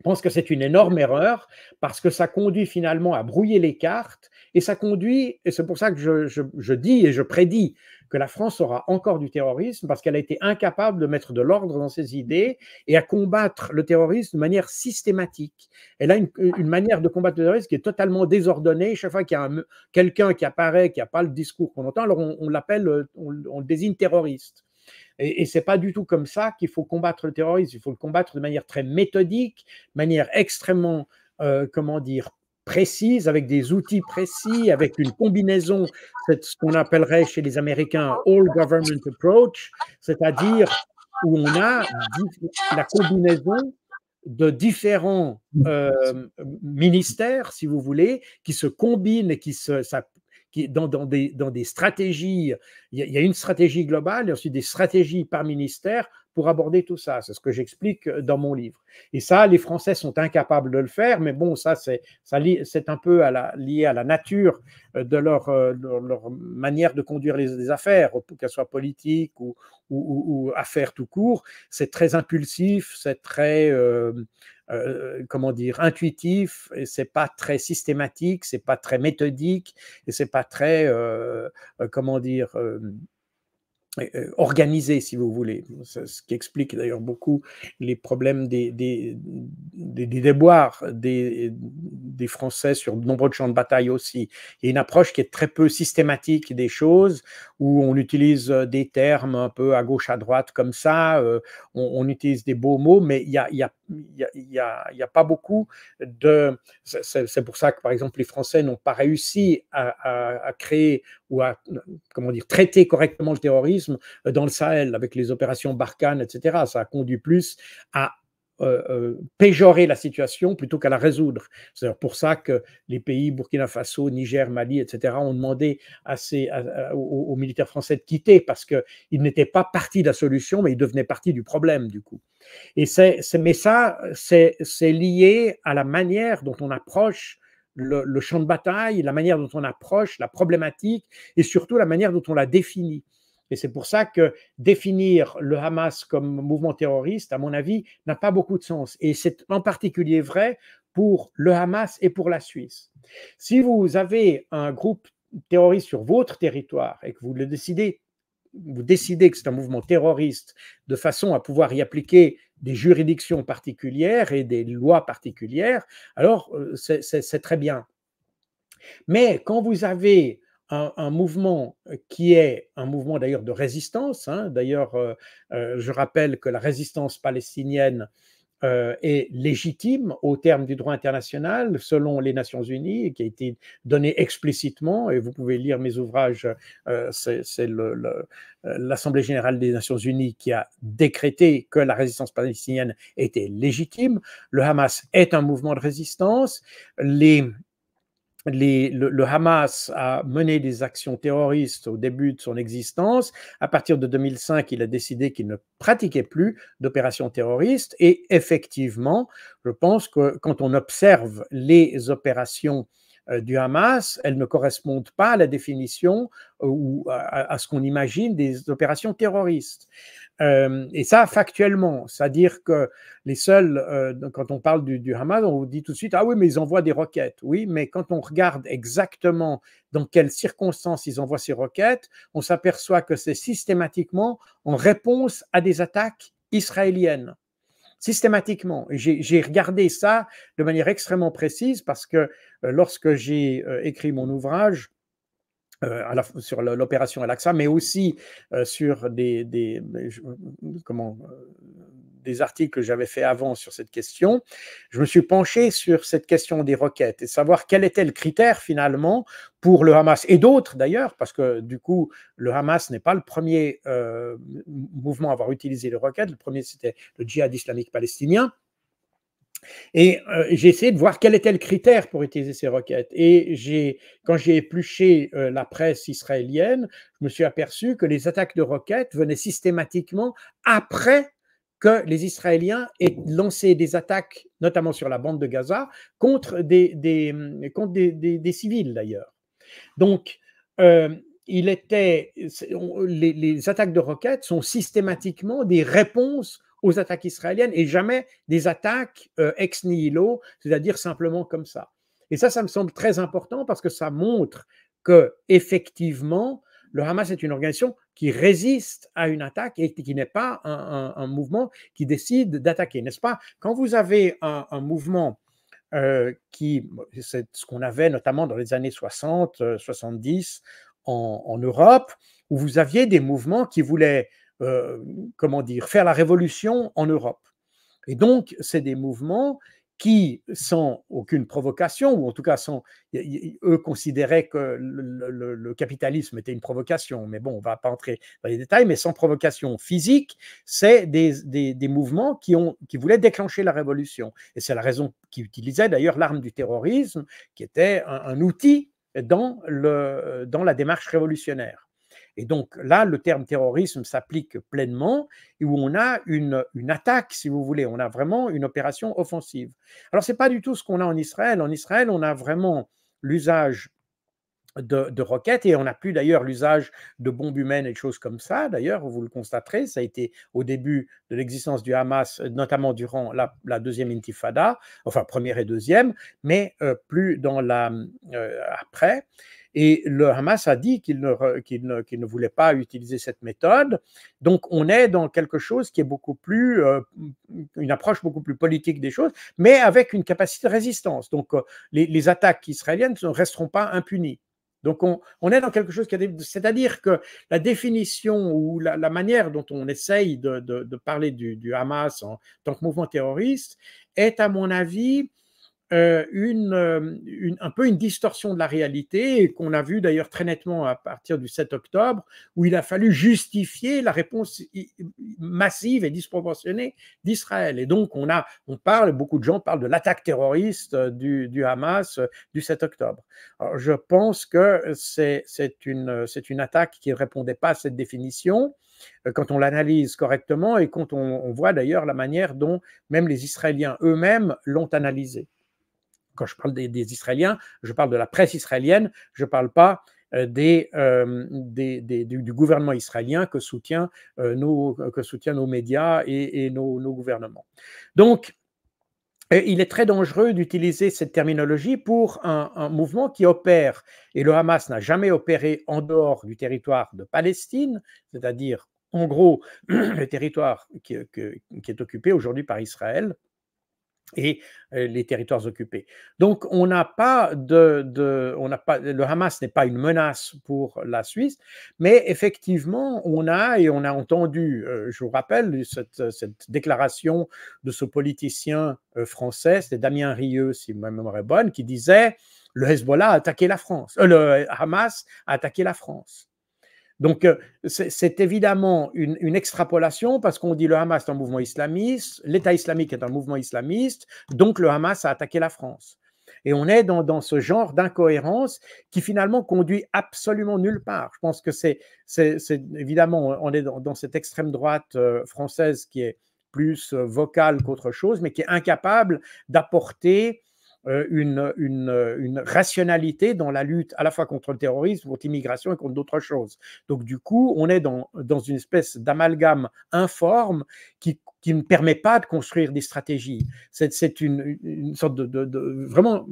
je pense que c'est une énorme erreur parce que ça conduit finalement à brouiller les cartes et ça conduit, et c'est pour ça que je, dis et je prédis que la France aura encore du terrorisme parce qu'elle a été incapable de mettre de l'ordre dans ses idées et à combattre le terrorisme de manière systématique. Elle a une, manière de combattre le terrorisme qui est totalement désordonnée. Chaque fois qu'il y a quelqu'un qui apparaît, qui n'a pas le discours qu'on entend, alors on, l'appelle, euh, on le désigne terroriste. Et, et c'est pas du tout comme ça qu'il faut combattre le terrorisme. Il faut le combattre de manière très méthodique, de manière extrêmement, euh, comment dire, précise, avec des outils précis, avec une combinaison, ce qu'on appellerait chez les Américains all government approach, c'est-à-dire où on a la combinaison de différents euh, ministères, si vous voulez, qui se combinent et qui se, dans, des, dans des stratégies. Il y, a, une stratégie globale et aussi des stratégies par ministère pour aborder tout ça. C'est ce que j'explique euh, dans mon livre. Et ça, les Français sont incapables de le faire, mais bon, ça, c'est, ça, c'est un peu à lié à la nature euh, euh, de leur, leur manière de conduire les, affaires, qu'elles soient politiques ou, affaires tout court. C'est très impulsif, c'est très. Euh, comment dire, intuitif, et c'est pas très systématique, c'est pas très méthodique, et c'est pas très, euh, euh, comment dire, euh, organisé, si vous voulez, ce qui explique d'ailleurs beaucoup les problèmes des, des, des, déboires des, des, Français sur de nombreux champs de bataille aussi. Il y a une approche qui est très peu systématique des choses, où on utilise euh, des termes un peu à gauche, à droite, comme ça, euh, on, utilise des beaux mots, mais il n'y a, il y a, y a, y a pas beaucoup de... C'est pour ça que, par exemple, les Français n'ont pas réussi à, à, à créer ou à comment dire, traiter correctement le terrorisme euh, dans le Sahel avec les opérations Barkhane, etc. Ça a conduit plus à euh, euh, péjorer la situation plutôt qu'à la résoudre. C'est pour ça que les pays Burkina Faso, Niger, Mali, etc. ont demandé à ces, aux, militaires français de quitter parce qu'ils n'étaient pas partie de la solution, mais ils devenaient partie du problème du coup. Et c'est, mais ça, c'est, lié à la manière dont on approche le, champ de bataille, la manière dont on approche la problématique et surtout la manière dont on la définit. Et c'est pour ça que définir le Hamas comme mouvement terroriste, à mon avis, n'a pas beaucoup de sens. Et c'est en particulier vrai pour le Hamas et pour la Suisse. Si vous avez un groupe terroriste sur votre territoire et que vous le décidez, vous décidez que c'est un mouvement terroriste de façon à pouvoir y appliquer des juridictions particulières et des lois particulières, alors euh, c'est très bien. Mais quand vous avez un, mouvement qui est un mouvement d'ailleurs de résistance. Hein, d'ailleurs, euh, euh, je rappelle que la résistance palestinienne euh, est légitime au terme du droit international selon les Nations Unies qui a été donné explicitement, et vous pouvez lire mes ouvrages, euh, c'est euh, l'Assemblée générale des Nations Unies qui a décrété que la résistance palestinienne était légitime, le Hamas est un mouvement de résistance, les le, le, Hamas a mené des actions terroristes au début de son existence. À partir de 2005, il a décidé qu'il ne pratiquait plus d'opérations terroristes. Et effectivement, je pense que quand on observe les opérations euh, du Hamas, elles ne correspondent pas à la définition euh, ou à, ce qu'on imagine des opérations terroristes. Euh, et ça, factuellement, c'est-à-dire que les seuls, quand on parle du, du, Hamas, on vous dit tout de suite, ah oui, mais ils envoient des roquettes. Oui, mais quand on regarde exactement dans quelles circonstances ils envoient ces roquettes, on s'aperçoit que c'est systématiquement en réponse à des attaques israéliennes systématiquement. J'ai regardé ça de manière extrêmement précise parce que euh, lorsque j'ai euh, écrit mon ouvrage, euh, sur l'opération Al-Aqsa, mais aussi euh, sur des, des, comment, euh, des articles que j'avais fait avant sur cette question. Je me suis penché sur cette question des roquettes et savoir quel était le critère finalement pour le Hamas et d'autres d'ailleurs, parce que du coup, le Hamas n'est pas le premier euh, mouvement à avoir utilisé les roquettes. Le premier, c'était le djihad islamique palestinien. Et euh, j'ai essayé de voir quel était le critère pour utiliser ces requêtes. Et quand j'ai épluché euh, la presse israélienne, je me suis aperçu que les attaques de roquettes venaient systématiquement après que les Israéliens aient lancé des attaques, notamment sur la bande de Gaza, contre des, hum, contre des, civils d'ailleurs. Donc, euh, il était, les, les attaques de roquettes sont systématiquement des réponses aux attaques israéliennes et jamais des attaques euh, ex nihilo, c'est-à-dire simplement comme ça. Et ça, ça me semble très important parce que ça montre que effectivement, le Hamas est une organisation qui résiste à une attaque et qui n'est pas un, mouvement qui décide d'attaquer, n'est-ce pas Quand vous avez un, mouvement euh, qui, c'est ce qu'on avait notamment dans les années 60, 70 euh, en Europe, où vous aviez des mouvements qui voulaient euh, comment dire, faire la révolution en Europe. Et donc, c'est des mouvements qui, sans aucune provocation, ou en tout cas, sans, eux considéraient que le, capitalisme était une provocation, mais bon, on ne va pas entrer dans les détails, mais sans provocation physique, c'est des, mouvements qui, ont, qui voulaient déclencher la révolution. Et c'est la raison qui utilisait d'ailleurs l'arme du terrorisme, qui était un, un outil dans, le, dans la démarche révolutionnaire. Et donc là, le terme terrorisme s'applique pleinement, et où on a une, une, attaque, si vous voulez, on a vraiment une opération offensive. Alors, ce n'est pas du tout ce qu'on a en Israël. En Israël, on a vraiment l'usage de, de, roquettes et on n'a plus d'ailleurs l'usage de bombes humaines et de choses comme ça. D'ailleurs, vous le constaterez, ça a été au début de l'existence du Hamas, notamment durant la, deuxième intifada, enfin première et deuxième, mais euh, plus dans la euh, après. Et le Hamas a dit qu'il ne, voulait pas utiliser cette méthode. Donc on est dans quelque chose qui est beaucoup plus, euh, une approche beaucoup plus politique des choses, mais avec une capacité de résistance. Donc euh, les, attaques israéliennes ne resteront pas impunies. Donc on, est dans quelque chose qui a... C'est-à-dire que la définition ou la, manière dont on essaye de, parler du, Hamas en tant que mouvement terroriste est, à mon avis, euh, euh, une, un peu une distorsion de la réalité, qu'on a vu d'ailleurs très nettement à partir du 7 octobre, où il a fallu justifier la réponse massive et disproportionnée d'Israël. Et donc, on, a, on parle, beaucoup de gens parlent de l'attaque terroriste euh, du, du, Hamas euh, du 7 octobre. Alors, je pense que c'est c'est une, c'est une attaque qui ne répondait pas à cette définition quand on l'analyse correctement et quand on, on voit d'ailleurs la manière dont même les Israéliens eux-mêmes l'ont analysée quand je parle des, Israéliens, je parle de la presse israélienne, je ne parle pas euh, euh, du, gouvernement israélien que soutient, euh, nos, médias et, nos, gouvernements. Donc, il est très dangereux d'utiliser cette terminologie pour un, mouvement qui opère, et le Hamas n'a jamais opéré en dehors du territoire de Palestine, c'est-à-dire en gros le territoire qui est occupé aujourd'hui par Israël, et euh, les territoires occupés. Donc, on n'a pas de, de on n'a pas, le Hamas n'est pas une menace pour la Suisse, mais effectivement, on a et on a entendu, euh, je vous rappelle, cette, cette déclaration de ce politicien euh, français, c'était Damien Rieu, si ma mémoire est bonne, qui disait le Hezbollah a attaqué la France, le Hamas a attaqué la France. Donc, euh, c'est évidemment une, extrapolation parce qu'on dit le Hamas est un mouvement islamiste, l'État islamique est un mouvement islamiste, donc le Hamas a attaqué la France. Et on est dans, ce genre d'incohérence qui finalement conduit absolument nulle part. Je pense que c'est évidemment, on est dans, cette extrême droite euh, française qui est plus euh, vocale qu'autre chose, mais qui est incapable d'apporter euh, euh, une, rationalité dans la lutte à la fois contre le terrorisme, contre l'immigration et contre d'autres choses. Donc du coup, on est dans, une espèce d'amalgame informe qui, ne permet pas de construire des stratégies. C'est une, sorte de, vraiment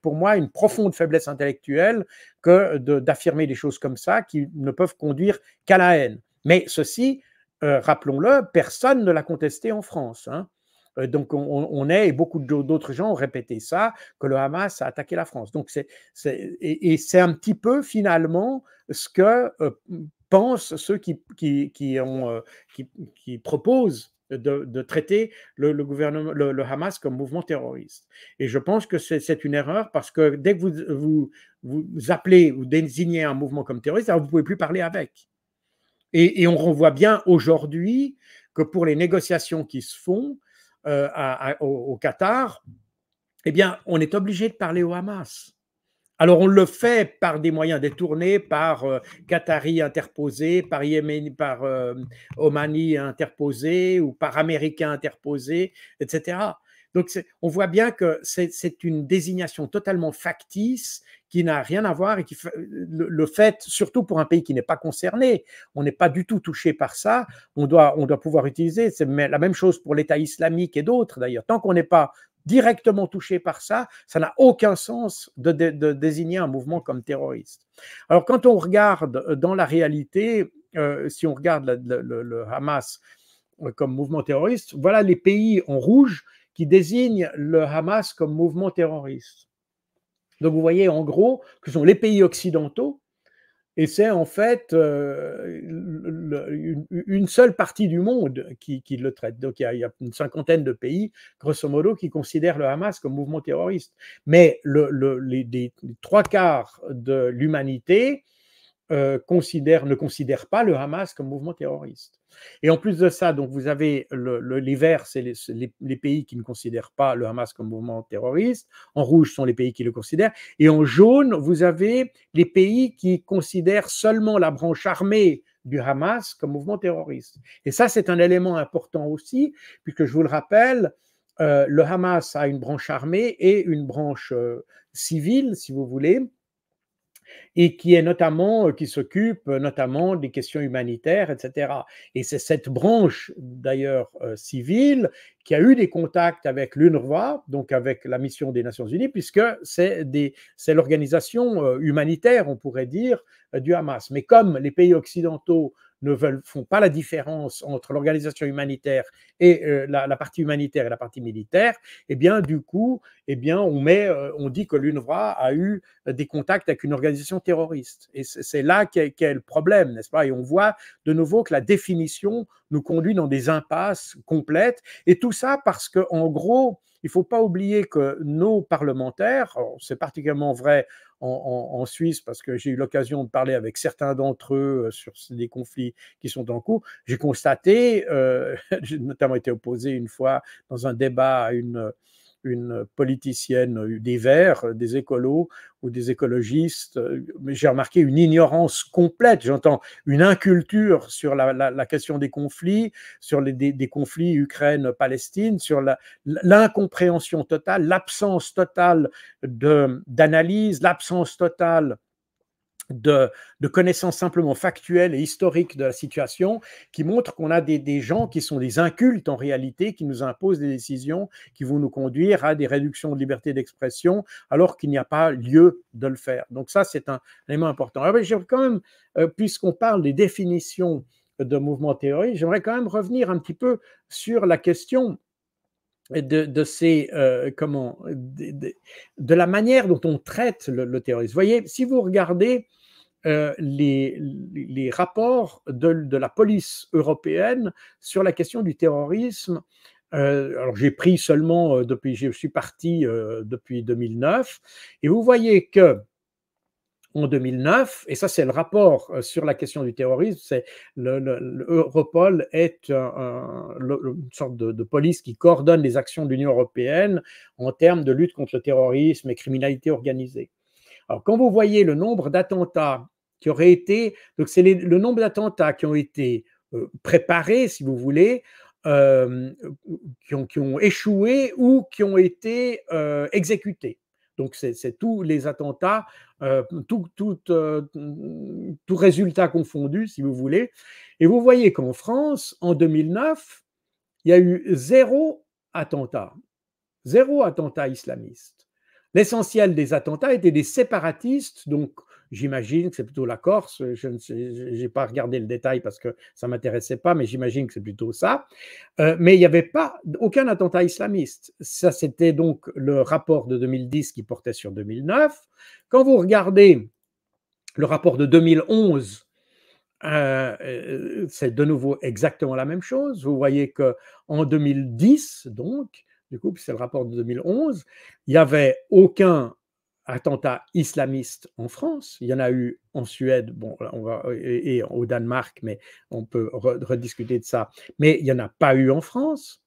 pour moi une profonde faiblesse intellectuelle que d'affirmer des choses comme ça qui ne peuvent conduire qu'à la haine. Mais ceci, euh, rappelons-le, personne ne l'a contesté en France. Hein. Euh, donc on, est, et beaucoup d'autres gens ont répété ça, que le Hamas a attaqué la France. Donc c'est, et, c'est un petit peu finalement ce que euh, pensent ceux qui, qui, qui, ont, euh, qui, qui proposent de, traiter le, gouvernement, le, Hamas comme mouvement terroriste. Et je pense que c'est une erreur parce que dès que vous, vous, vous appelez ou désignez un mouvement comme terroriste, vous ne pouvez plus parler avec. Et, on renvoie bien aujourd'hui que pour les négociations qui se font, euh, au, Qatar, eh bien, on est obligé de parler au Hamas. Alors on le fait par des moyens détournés, par Qataris euh, Qatari interposés, par, Yémen, par euh, Omani interposés ou par Américains interposés, etc. Donc on voit bien que c'est une désignation totalement factice qui n'a rien à voir et qui le, fait, surtout pour un pays qui n'est pas concerné, on n'est pas du tout touché par ça. On doit, on doit pouvoir utiliser. C'est la même chose pour l'État islamique et d'autres d'ailleurs. Tant qu'on n'est pas directement touché par ça, ça n'a aucun sens de, désigner un mouvement comme terroriste. Alors quand on regarde euh, dans la réalité, euh, si on regarde le Hamas euh, comme mouvement terroriste, voilà les pays en rouge qui désignent le Hamas comme mouvement terroriste. Donc vous voyez en gros que sont les pays occidentaux, et c'est en fait euh, une, seule partie du monde qui, le traite. Donc il y, a, une cinquantaine de pays, grosso modo, qui considèrent le Hamas comme mouvement terroriste. Mais les, trois quarts de l'humanité euh, ne considèrent pas le Hamas comme mouvement terroriste. Et en plus de ça, donc vous avez les verts, c'est les, pays qui ne considèrent pas le Hamas comme mouvement terroriste. En rouge sont les pays qui le considèrent. Et en jaune, vous avez les pays qui considèrent seulement la branche armée du Hamas comme mouvement terroriste. Et ça, c'est un élément important aussi, puisque je vous le rappelle, euh, le Hamas a une branche armée et une branche euh, civile, si vous voulez et qui euh, qui s'occupe euh, notamment des questions humanitaires, etc. Et c'est cette branche d'ailleurs euh, civile qui a eu des contacts avec l'UNRWA, donc avec la mission des Nations Unies, puisque c'est l'organisation humanitaire, on pourrait dire, du Hamas. Mais comme les pays occidentaux ne veulent, font pas la différence entre l'organisation humanitaire et euh, la, partie humanitaire et la partie militaire, eh bien, du coup, eh bien, on, met, euh, on dit que l'unevra a eu euh, des contacts avec une organisation terroriste. Et c'est là qu'est le problème, n'est-ce pas Et on voit de nouveau que la définition nous conduit dans des impasses complètes. Et tout ça parce que, en gros, il ne faut pas oublier que nos parlementaires, c'est particulièrement vrai en, Suisse parce que j'ai eu l'occasion de parler avec certains d'entre eux euh, sur des conflits qui sont en cours, j'ai constaté, euh, j'ai notamment été opposé une fois dans un débat à une une politicienne euh, des Verts, euh, des écolos ou des écologistes. Euh, j'ai remarqué une ignorance complète, j'entends une inculture sur la, question des conflits, sur les conflits Ukraine-Palestine, sur l'incompréhension totale, l'absence totale d'analyse, l'absence totale de, connaissances simplement factuelles et historiques de la situation qui montrent qu'on a des, gens qui sont des incultes en réalité, qui nous imposent des décisions qui vont nous conduire à des réductions de liberté d'expression alors qu'il n'y a pas lieu de le faire. Donc ça, c'est un élément important. Alors, ah euh, puisqu'on parle des définitions de mouvement théoriques, j'aimerais quand même revenir un petit peu sur la question de, ces euh, comment de, la manière dont on traite le, théorisme. Vous voyez, si vous regardez euh, les, les, rapports de, la police européenne sur la question du terrorisme. Euh, alors j'ai pris seulement euh, depuis, je suis parti depuis 2009, et vous voyez que en 2009, et ça c'est le rapport sur la question du terrorisme, c'est l'Europol est une sorte de, de, police qui coordonne les actions de l'Union européenne en termes de lutte contre le terrorisme et criminalité organisée. Alors quand vous voyez le nombre d'attentats qui auraient été, donc c'est le nombre d'attentats qui ont été euh, préparés, si vous voulez, euh, qui, ont, échoué ou qui ont été euh, exécutés. Donc, c'est tous les attentats, tout, tout, tout, résultat confondu, si vous voulez. Et vous voyez qu'en France, en 2009, il y a eu zéro attentat, zéro attentat islamiste. L'essentiel des attentats étaient des séparatistes, donc J'imagine que c'est plutôt la Corse. Je n'ai pas regardé le détail parce que ça ne m'intéressait pas, mais j'imagine que c'est plutôt ça. Euh, mais il n'y avait pas aucun attentat islamiste. Ça, c'était donc le rapport de 2010 qui portait sur 2009. Quand vous regardez le rapport de 2011, euh, euh, c'est de nouveau exactement la même chose. Vous voyez que en 2010, donc, du coup, c'est le rapport de 2011, il n'y avait aucun attentats islamistes en France. Il y en a eu en Suède bon, et, au Danemark, mais on peut rediscuter de ça. Mais il n'y en a pas eu en France.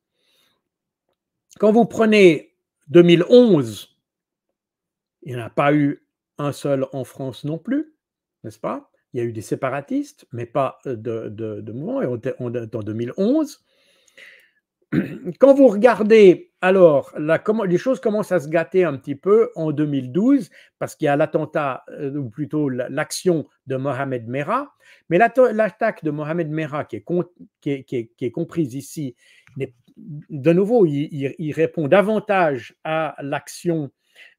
Quand vous prenez 2011, il n'y en a pas eu un seul en France non plus, n'est-ce pas Il y a eu des séparatistes, mais pas euh, de, de, mouvement. Et on, est en 2011, quand vous regardez alors, les choses commencent à se gâter un petit peu en 2012 parce qu'il y a l'attentat, euh, ou plutôt l'action de Mohamed Merah. Mais l'attaque de Mohamed Merah, qui est, comprise ici, de nouveau, il, répond davantage à l'action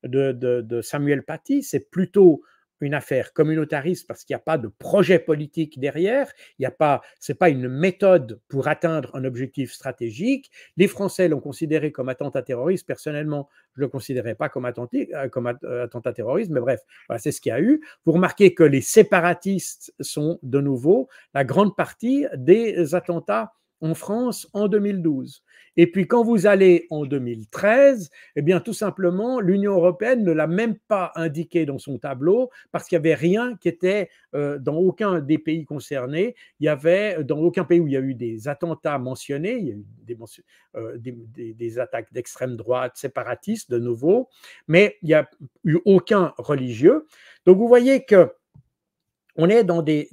de, de, Samuel Paty. C'est plutôt une affaire communautariste parce qu'il n'y a pas de projet politique derrière, il n'y a pas, c'est pas une méthode pour atteindre un objectif stratégique. Les Français l'ont considéré comme attentat terroriste. Personnellement, je le considérais pas comme, euh, comme euh, attentat terroriste, mais bref, c'est ce qu'il y a eu. Vous remarquez que les séparatistes sont de nouveau la grande partie des attentats en France en 2012. Et puis quand vous allez en 2013, eh bien tout simplement, l'Union européenne ne l'a même pas indiqué dans son tableau parce qu'il n'y avait rien qui était euh, dans aucun des pays concernés. Il y avait dans aucun pays où il y a eu des attentats mentionnés, il y a eu des, euh, des attaques d'extrême droite séparatistes de nouveau, mais il n'y a eu aucun religieux. Donc vous voyez que on est dans des,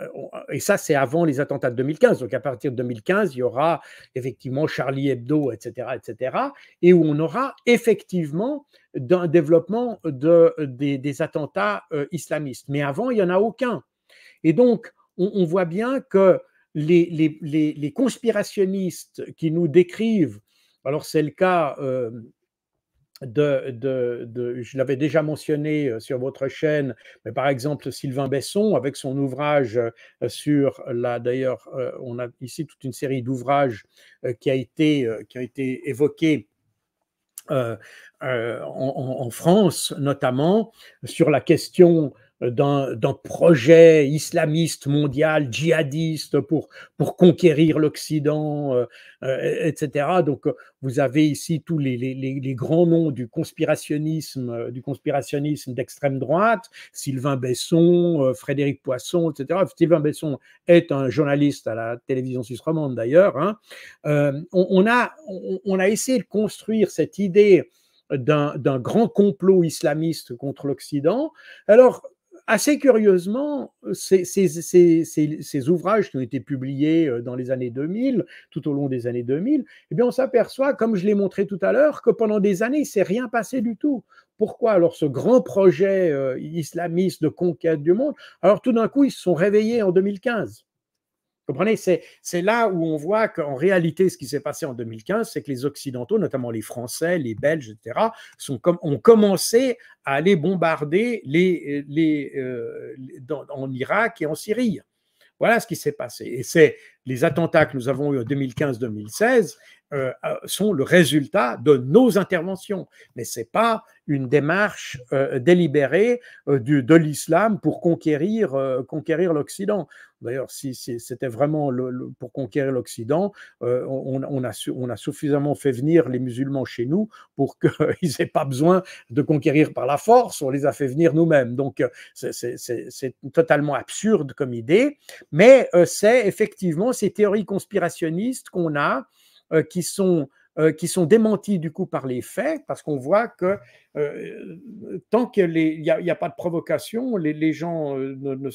euh, et ça c'est avant les attentats de 2015. Donc à partir de 2015, il y aura effectivement Charlie Hebdo, etc., etc., et où on aura effectivement un développement de, des, attentats euh, islamistes. Mais avant, il n'y en a aucun. Et donc on, voit bien que les, les, conspirationnistes qui nous décrivent, alors c'est le cas euh, je l'avais déjà mentionné euh, sur votre chaîne, mais par exemple Sylvain Besson avec son ouvrage euh, sur la, d'ailleurs euh, on a ici toute une série d'ouvrages qui a été qui a été évoqué en, France notamment sur la question euh, d'un projet islamiste mondial, djihadiste pour, pour conquérir l'Occident, euh, euh, etc. Donc vous avez ici tous les, grands noms du conspirationnisme, du conspirationnisme d'extrême droite, Sylvain Besson, Frédéric Poisson, etc. Sylvain Besson est un journaliste à la télévision suisse romande d'ailleurs. Hein. On, a, on, a essayé de construire cette idée d'un grand complot islamiste contre l'Occident. Alors, assez curieusement, ces, ouvrages qui ont été publiés euh, dans les années 2000, tout au long des années 2000, eh bien, on s'aperçoit, comme je l'ai montré tout à l'heure, que pendant des années, il s'est rien passé du tout. Pourquoi alors ce grand projet euh, islamiste de conquête du monde Alors tout d'un coup, ils se sont réveillés en 2015 comprenez C'est là où on voit qu'en réalité, ce qui s'est passé en 2015, c'est que les Occidentaux, notamment les Français, les Belges, etc., sont ont commencé à aller bombarder les, euh, en Irak et en Syrie. Voilà ce qui s'est passé. Et c'est les attentats que nous avons eus en 2015-2016 euh, euh, sont le résultat de nos interventions. Mais ce n'est pas une démarche euh, délibérée du, de l'islam pour conquérir, conquérir l'Occident. D'ailleurs, si, c'était vraiment pour conquérir l'Occident, on, a on a suffisamment fait venir les musulmans chez nous pour qu'ils n'aient pas besoin de conquérir par la force, on les a fait venir nous-mêmes. Donc, c'est totalement absurde comme idée, mais c'est effectivement ces théories conspirationnistes qu'on a euh, qui sont euh, qui sont démentis du coup par les faits, parce qu'on voit que euh, euh, tant qu'il n'y a, a, pas de provocation, les, les gens ne, ne,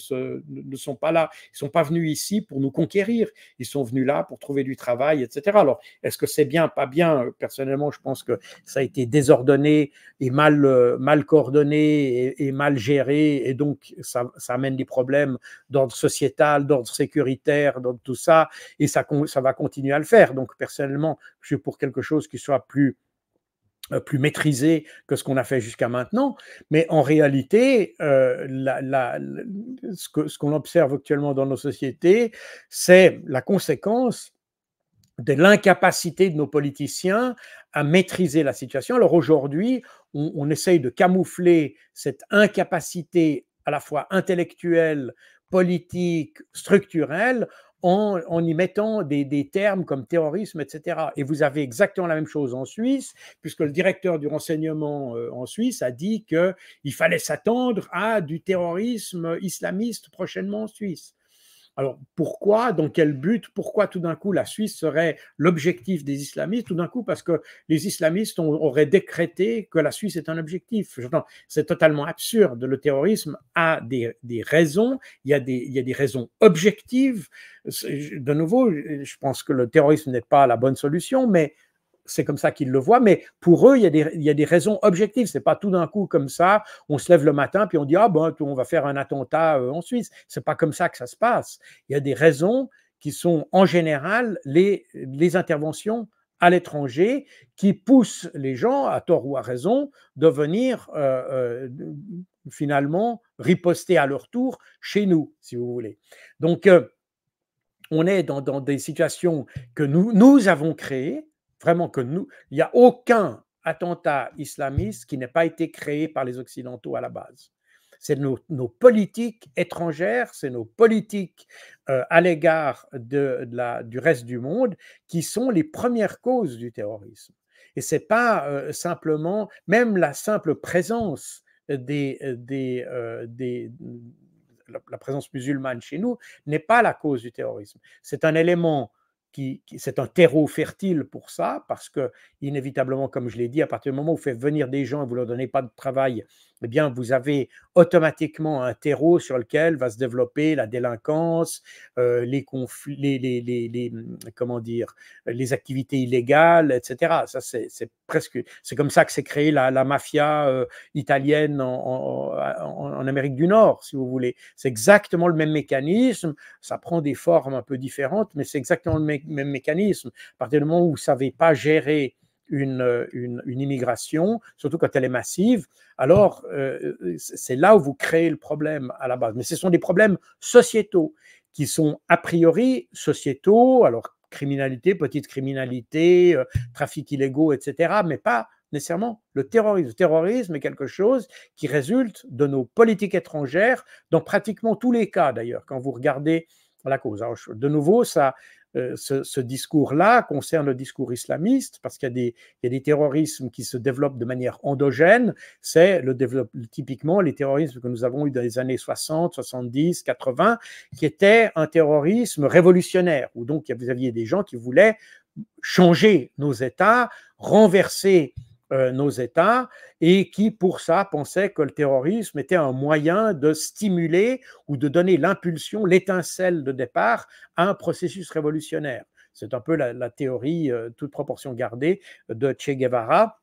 sont pas là, ils ne sont pas venus ici pour nous conquérir, ils sont venus là pour trouver du travail, etc. Alors, est-ce que c'est bien, pas bien Personnellement, je pense que ça a été désordonné et mal, mal coordonné et, mal géré, et donc ça, ça amène des problèmes d'ordre sociétal, d'ordre sécuritaire, d'ordre tout ça, et ça, ça va continuer à le faire. Donc, personnellement, je suis pour quelque quelque chose qui soit plus euh, plus maîtrisé que ce qu'on a fait jusqu'à maintenant, mais en réalité, euh, ce qu'on observe actuellement dans nos sociétés, c'est la conséquence de l'incapacité de nos politiciens à maîtriser la situation. Alors aujourd'hui, on essaye de camoufler cette incapacité à la fois intellectuelle, politique, structurelle, en, y mettant des, termes comme terrorisme, etc. Et vous avez exactement la même chose en Suisse, puisque le directeur du renseignement euh, en Suisse a dit qu'il fallait s'attendre à du terrorisme islamiste prochainement en Suisse. Alors pourquoi, dans quel but, pourquoi tout d'un coup la Suisse serait l'objectif des islamistes Tout d'un coup parce que les islamistes ont, auraient décrété que la Suisse est un objectif. C'est totalement absurde. Le terrorisme a des, raisons, il y a des, il y a des raisons objectives. De nouveau, je pense que le terrorisme n'est pas la bonne solution, mais c'est comme ça qu'ils le voient, mais pour eux, il y a des, il y a des raisons objectives. Ce n'est pas tout d'un coup comme ça, on se lève le matin puis on dit Ah ben, on va faire un attentat euh, en Suisse. Ce n'est pas comme ça que ça se passe. Il y a des raisons qui sont en général les, les interventions à l'étranger qui poussent les gens, à tort ou à raison, de venir euh, euh, finalement riposter à leur tour chez nous, si vous voulez. Donc, on est dans, dans, des situations que nous, nous avons créées, Vraiment que nous, il n'y a aucun attentat islamiste qui n'ait pas été créé par les Occidentaux à la base. C'est nos, politiques étrangères, c'est nos politiques euh, à l'égard de, la, du reste du monde qui sont les premières causes du terrorisme. Et c'est pas euh, simplement, même la simple présence des, des, euh, la présence musulmane chez nous n'est pas la cause du terrorisme. C'est un élément c'est un terreau fertile pour ça, parce que inévitablement, comme je l'ai dit, à partir du moment où vous faites venir des gens et vous ne leur donnez pas de travail, eh bien, vous avez automatiquement un terreau sur lequel va se développer la délinquance, euh, les conflits, les, mm, comment dire, les activités illégales, etc. Ça, c'est presque, c'est comme ça que s'est créée la, mafia euh, italienne en, Amérique du Nord, si vous voulez. C'est exactement le même mécanisme. Ça prend des formes un peu différentes, mais c'est exactement le même mécanisme. À partir du moment où vous savez pas gérer une, une, immigration, surtout quand elle est massive, alors euh, c'est là où vous créez le problème à la base. Mais ce sont des problèmes sociétaux qui sont a priori sociétaux, alors criminalité, petite criminalité, euh, trafic illégaux, etc., mais pas nécessairement le terrorisme. Le terrorisme est quelque chose qui résulte de nos politiques étrangères, dans pratiquement tous les cas d'ailleurs, quand vous regardez la cause. de nouveau, ça, euh, ce, discours-là concerne le discours islamiste, parce qu'il y, a des terrorismes qui se développent de manière endogène. C'est le typiquement les terrorismes que nous avons eu dans les années 60, 70, 80, qui étaient un terrorisme révolutionnaire, où donc vous aviez des gens qui voulaient changer nos États, renverser euh, nos États et qui, pour ça, pensaient que le terrorisme était un moyen de stimuler ou de donner l'impulsion, l'étincelle de départ à un processus révolutionnaire. C'est un peu la, théorie, euh, toute proportion gardée, euh, de Che Guevara,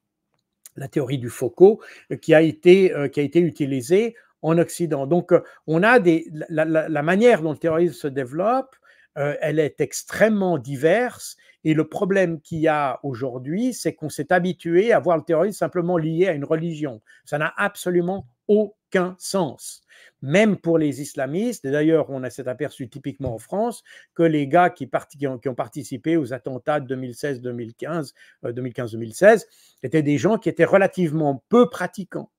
la théorie du Foucault, qui a été, qui a été utilisée en Occident. Donc, on a des, la manière dont le terrorisme se développe euh, elle est extrêmement diverse. Et le problème qu'il y a aujourd'hui, c'est qu'on s'est habitué à voir le terrorisme simplement lié à une religion. Ça n'a absolument aucun sens. Même pour les islamistes, et d'ailleurs on a cet aperçu typiquement en France, que les gars qui, ont, participé aux attentats de 2016-2015, 2015-2016, euh, étaient des gens qui étaient relativement peu pratiquants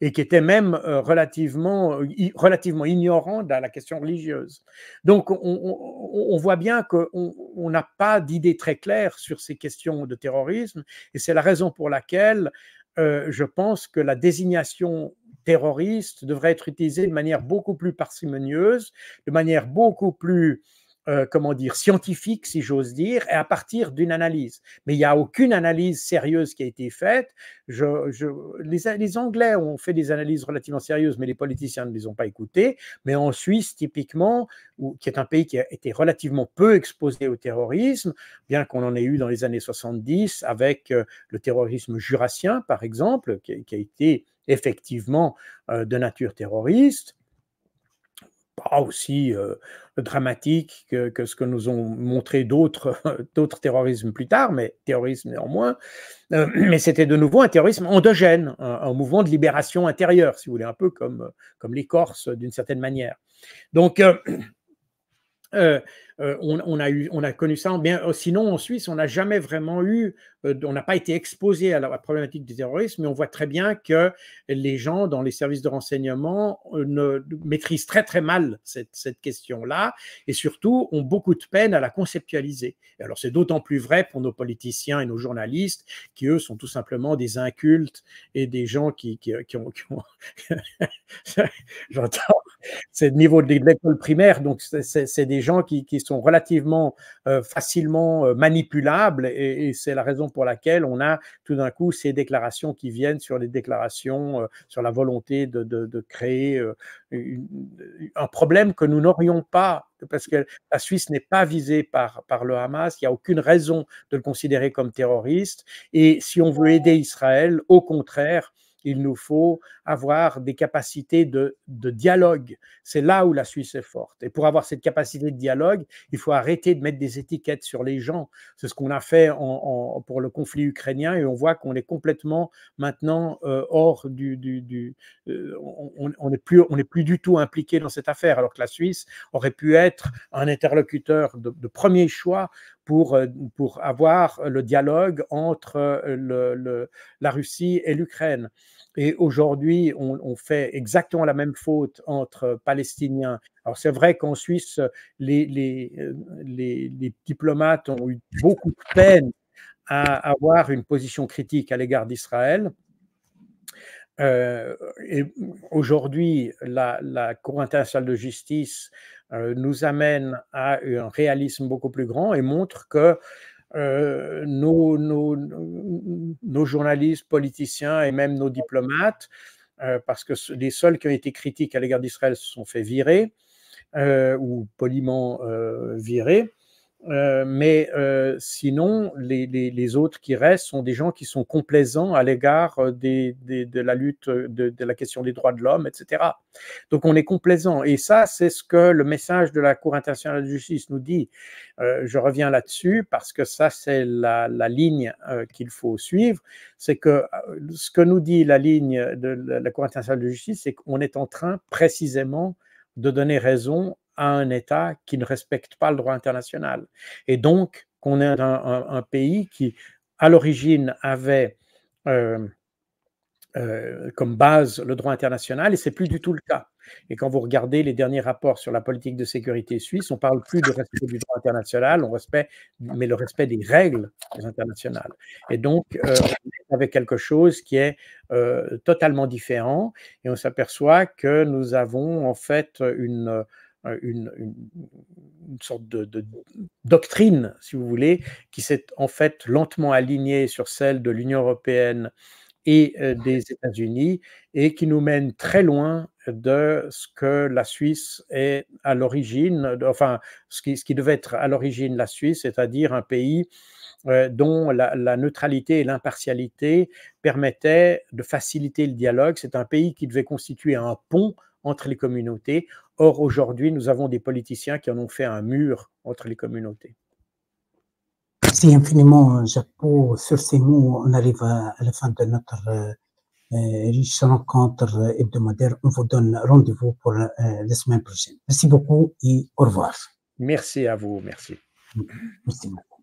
et qui était même euh, relativement, euh, relativement ignorant dans la question religieuse. Donc, on, voit bien qu'on n'a pas d'idée très claire sur ces questions de terrorisme, et c'est la raison pour laquelle euh, je pense que la désignation terroriste devrait être utilisée de manière beaucoup plus parcimonieuse, de manière beaucoup plus euh, comment dire, scientifique, si j'ose dire, et à partir d'une analyse. Mais il n'y a aucune analyse sérieuse qui a été faite. les, Anglais ont fait des analyses relativement sérieuses, mais les politiciens ne les ont pas écoutées. Mais en Suisse, typiquement, qui est un pays qui a été relativement peu exposé au terrorisme, bien qu'on en ait eu dans les années 70 avec euh, le terrorisme jurassien, par exemple, qui, a été effectivement euh, de nature terroriste aussi dramatique que, ce que nous ont montré d'autres terrorismes plus tard, mais terrorisme néanmoins. mais c'était de nouveau un terrorisme endogène, un, mouvement de libération intérieure, si vous voulez, un peu comme, comme les Corses d'une certaine manière. Donc, euh, euh, on, a eu, on a connu ça. Bien, euh, sinon, en Suisse, on n'a jamais vraiment eu, euh, on n'a pas été exposé à la, problématique du terrorisme, mais on voit très bien que les gens dans les services de renseignement ne, maîtrisent très très mal cette, question-là et surtout ont beaucoup de peine à la conceptualiser. alors c'est d'autant plus vrai pour nos politiciens et nos journalistes qui, eux, sont tout simplement des incultes et des gens qui, ont... J'entends c'est le niveau de l'école primaire, donc c'est des gens qui, sont relativement euh, facilement euh, manipulables et, c'est la raison pour laquelle on a tout d'un coup ces déclarations qui viennent sur les déclarations, euh, sur la volonté de, créer un problème que nous n'aurions pas parce que la Suisse n'est pas visée par le Hamas, il n'y a aucune raison de le considérer comme terroriste. Et si on veut aider Israël, au contraire, il nous faut avoir des capacités de, dialogue. C'est là où la Suisse est forte. Et pour avoir cette capacité de dialogue, il faut arrêter de mettre des étiquettes sur les gens. C'est ce qu'on a fait pour le conflit ukrainien et on voit qu'on est complètement maintenant euh, hors du... Euh, on n'est plus, plus du tout impliqué dans cette affaire, alors que la Suisse aurait pu être un interlocuteur de premier choix pour, euh, pour avoir le dialogue entre euh, le, la Russie et l'Ukraine. Et aujourd'hui, on, fait exactement la même faute entre Palestiniens. Alors c'est vrai qu'en Suisse, euh, les, les diplomates ont eu beaucoup de peine à avoir une position critique à l'égard d'Israël euh, aujourd'hui, la, la, Cour internationale de justice euh, nous amène à un réalisme beaucoup plus grand et montre que euh, nos, nos, nos, journalistes, politiciens et même nos diplomates, euh, parce que les seuls qui ont été critiques à l'égard d'Israël se sont fait virer euh, ou poliment virer, euh, mais euh, sinon, les, autres qui restent sont des gens qui sont complaisants à l'égard euh, de la lutte, de, la question des droits de l'homme, etc. Donc on est complaisant. Et ça, c'est ce que le message de la Cour internationale de justice nous dit. je reviens là-dessus parce que ça, c'est la, la ligne qu'il faut suivre. C'est que ce que nous dit la ligne de la Cour internationale de justice, c'est qu'on est en train précisément de donner raison à un État qui ne respecte pas le droit international. Et donc, qu'on est un, pays qui, à l'origine, avait euh, euh, comme base le droit international, et c'est plus du tout le cas. Et quand vous regardez les derniers rapports sur la politique de sécurité suisse, on parle plus du respect du droit international, on respect, mais le respect des règles internationales. Et donc, euh, on est avec quelque chose qui est totalement différent, et on s'aperçoit que nous avons en fait une une, sorte de, doctrine, si vous voulez, qui s'est en fait lentement alignée sur celle de l'Union européenne et euh, des États-Unis et qui nous mène très loin de ce que la Suisse est à l'origine, enfin ce qui, ce qui, devait être à l'origine la Suisse, c'est-à-dire un pays euh, dont la, la, neutralité et l'impartialité permettaient de faciliter le dialogue. C'est un pays qui devait constituer un pont entre les communautés. Or, aujourd'hui, nous avons des politiciens qui en ont fait un mur entre les communautés. Merci infiniment, Pau. Sur ces mots, on arrive à la fin de notre euh, euh, riche rencontre hebdomadaire. On vous donne rendez-vous pour euh, la semaine prochaine. Merci beaucoup et au revoir. Merci à vous. Merci. Merci beaucoup.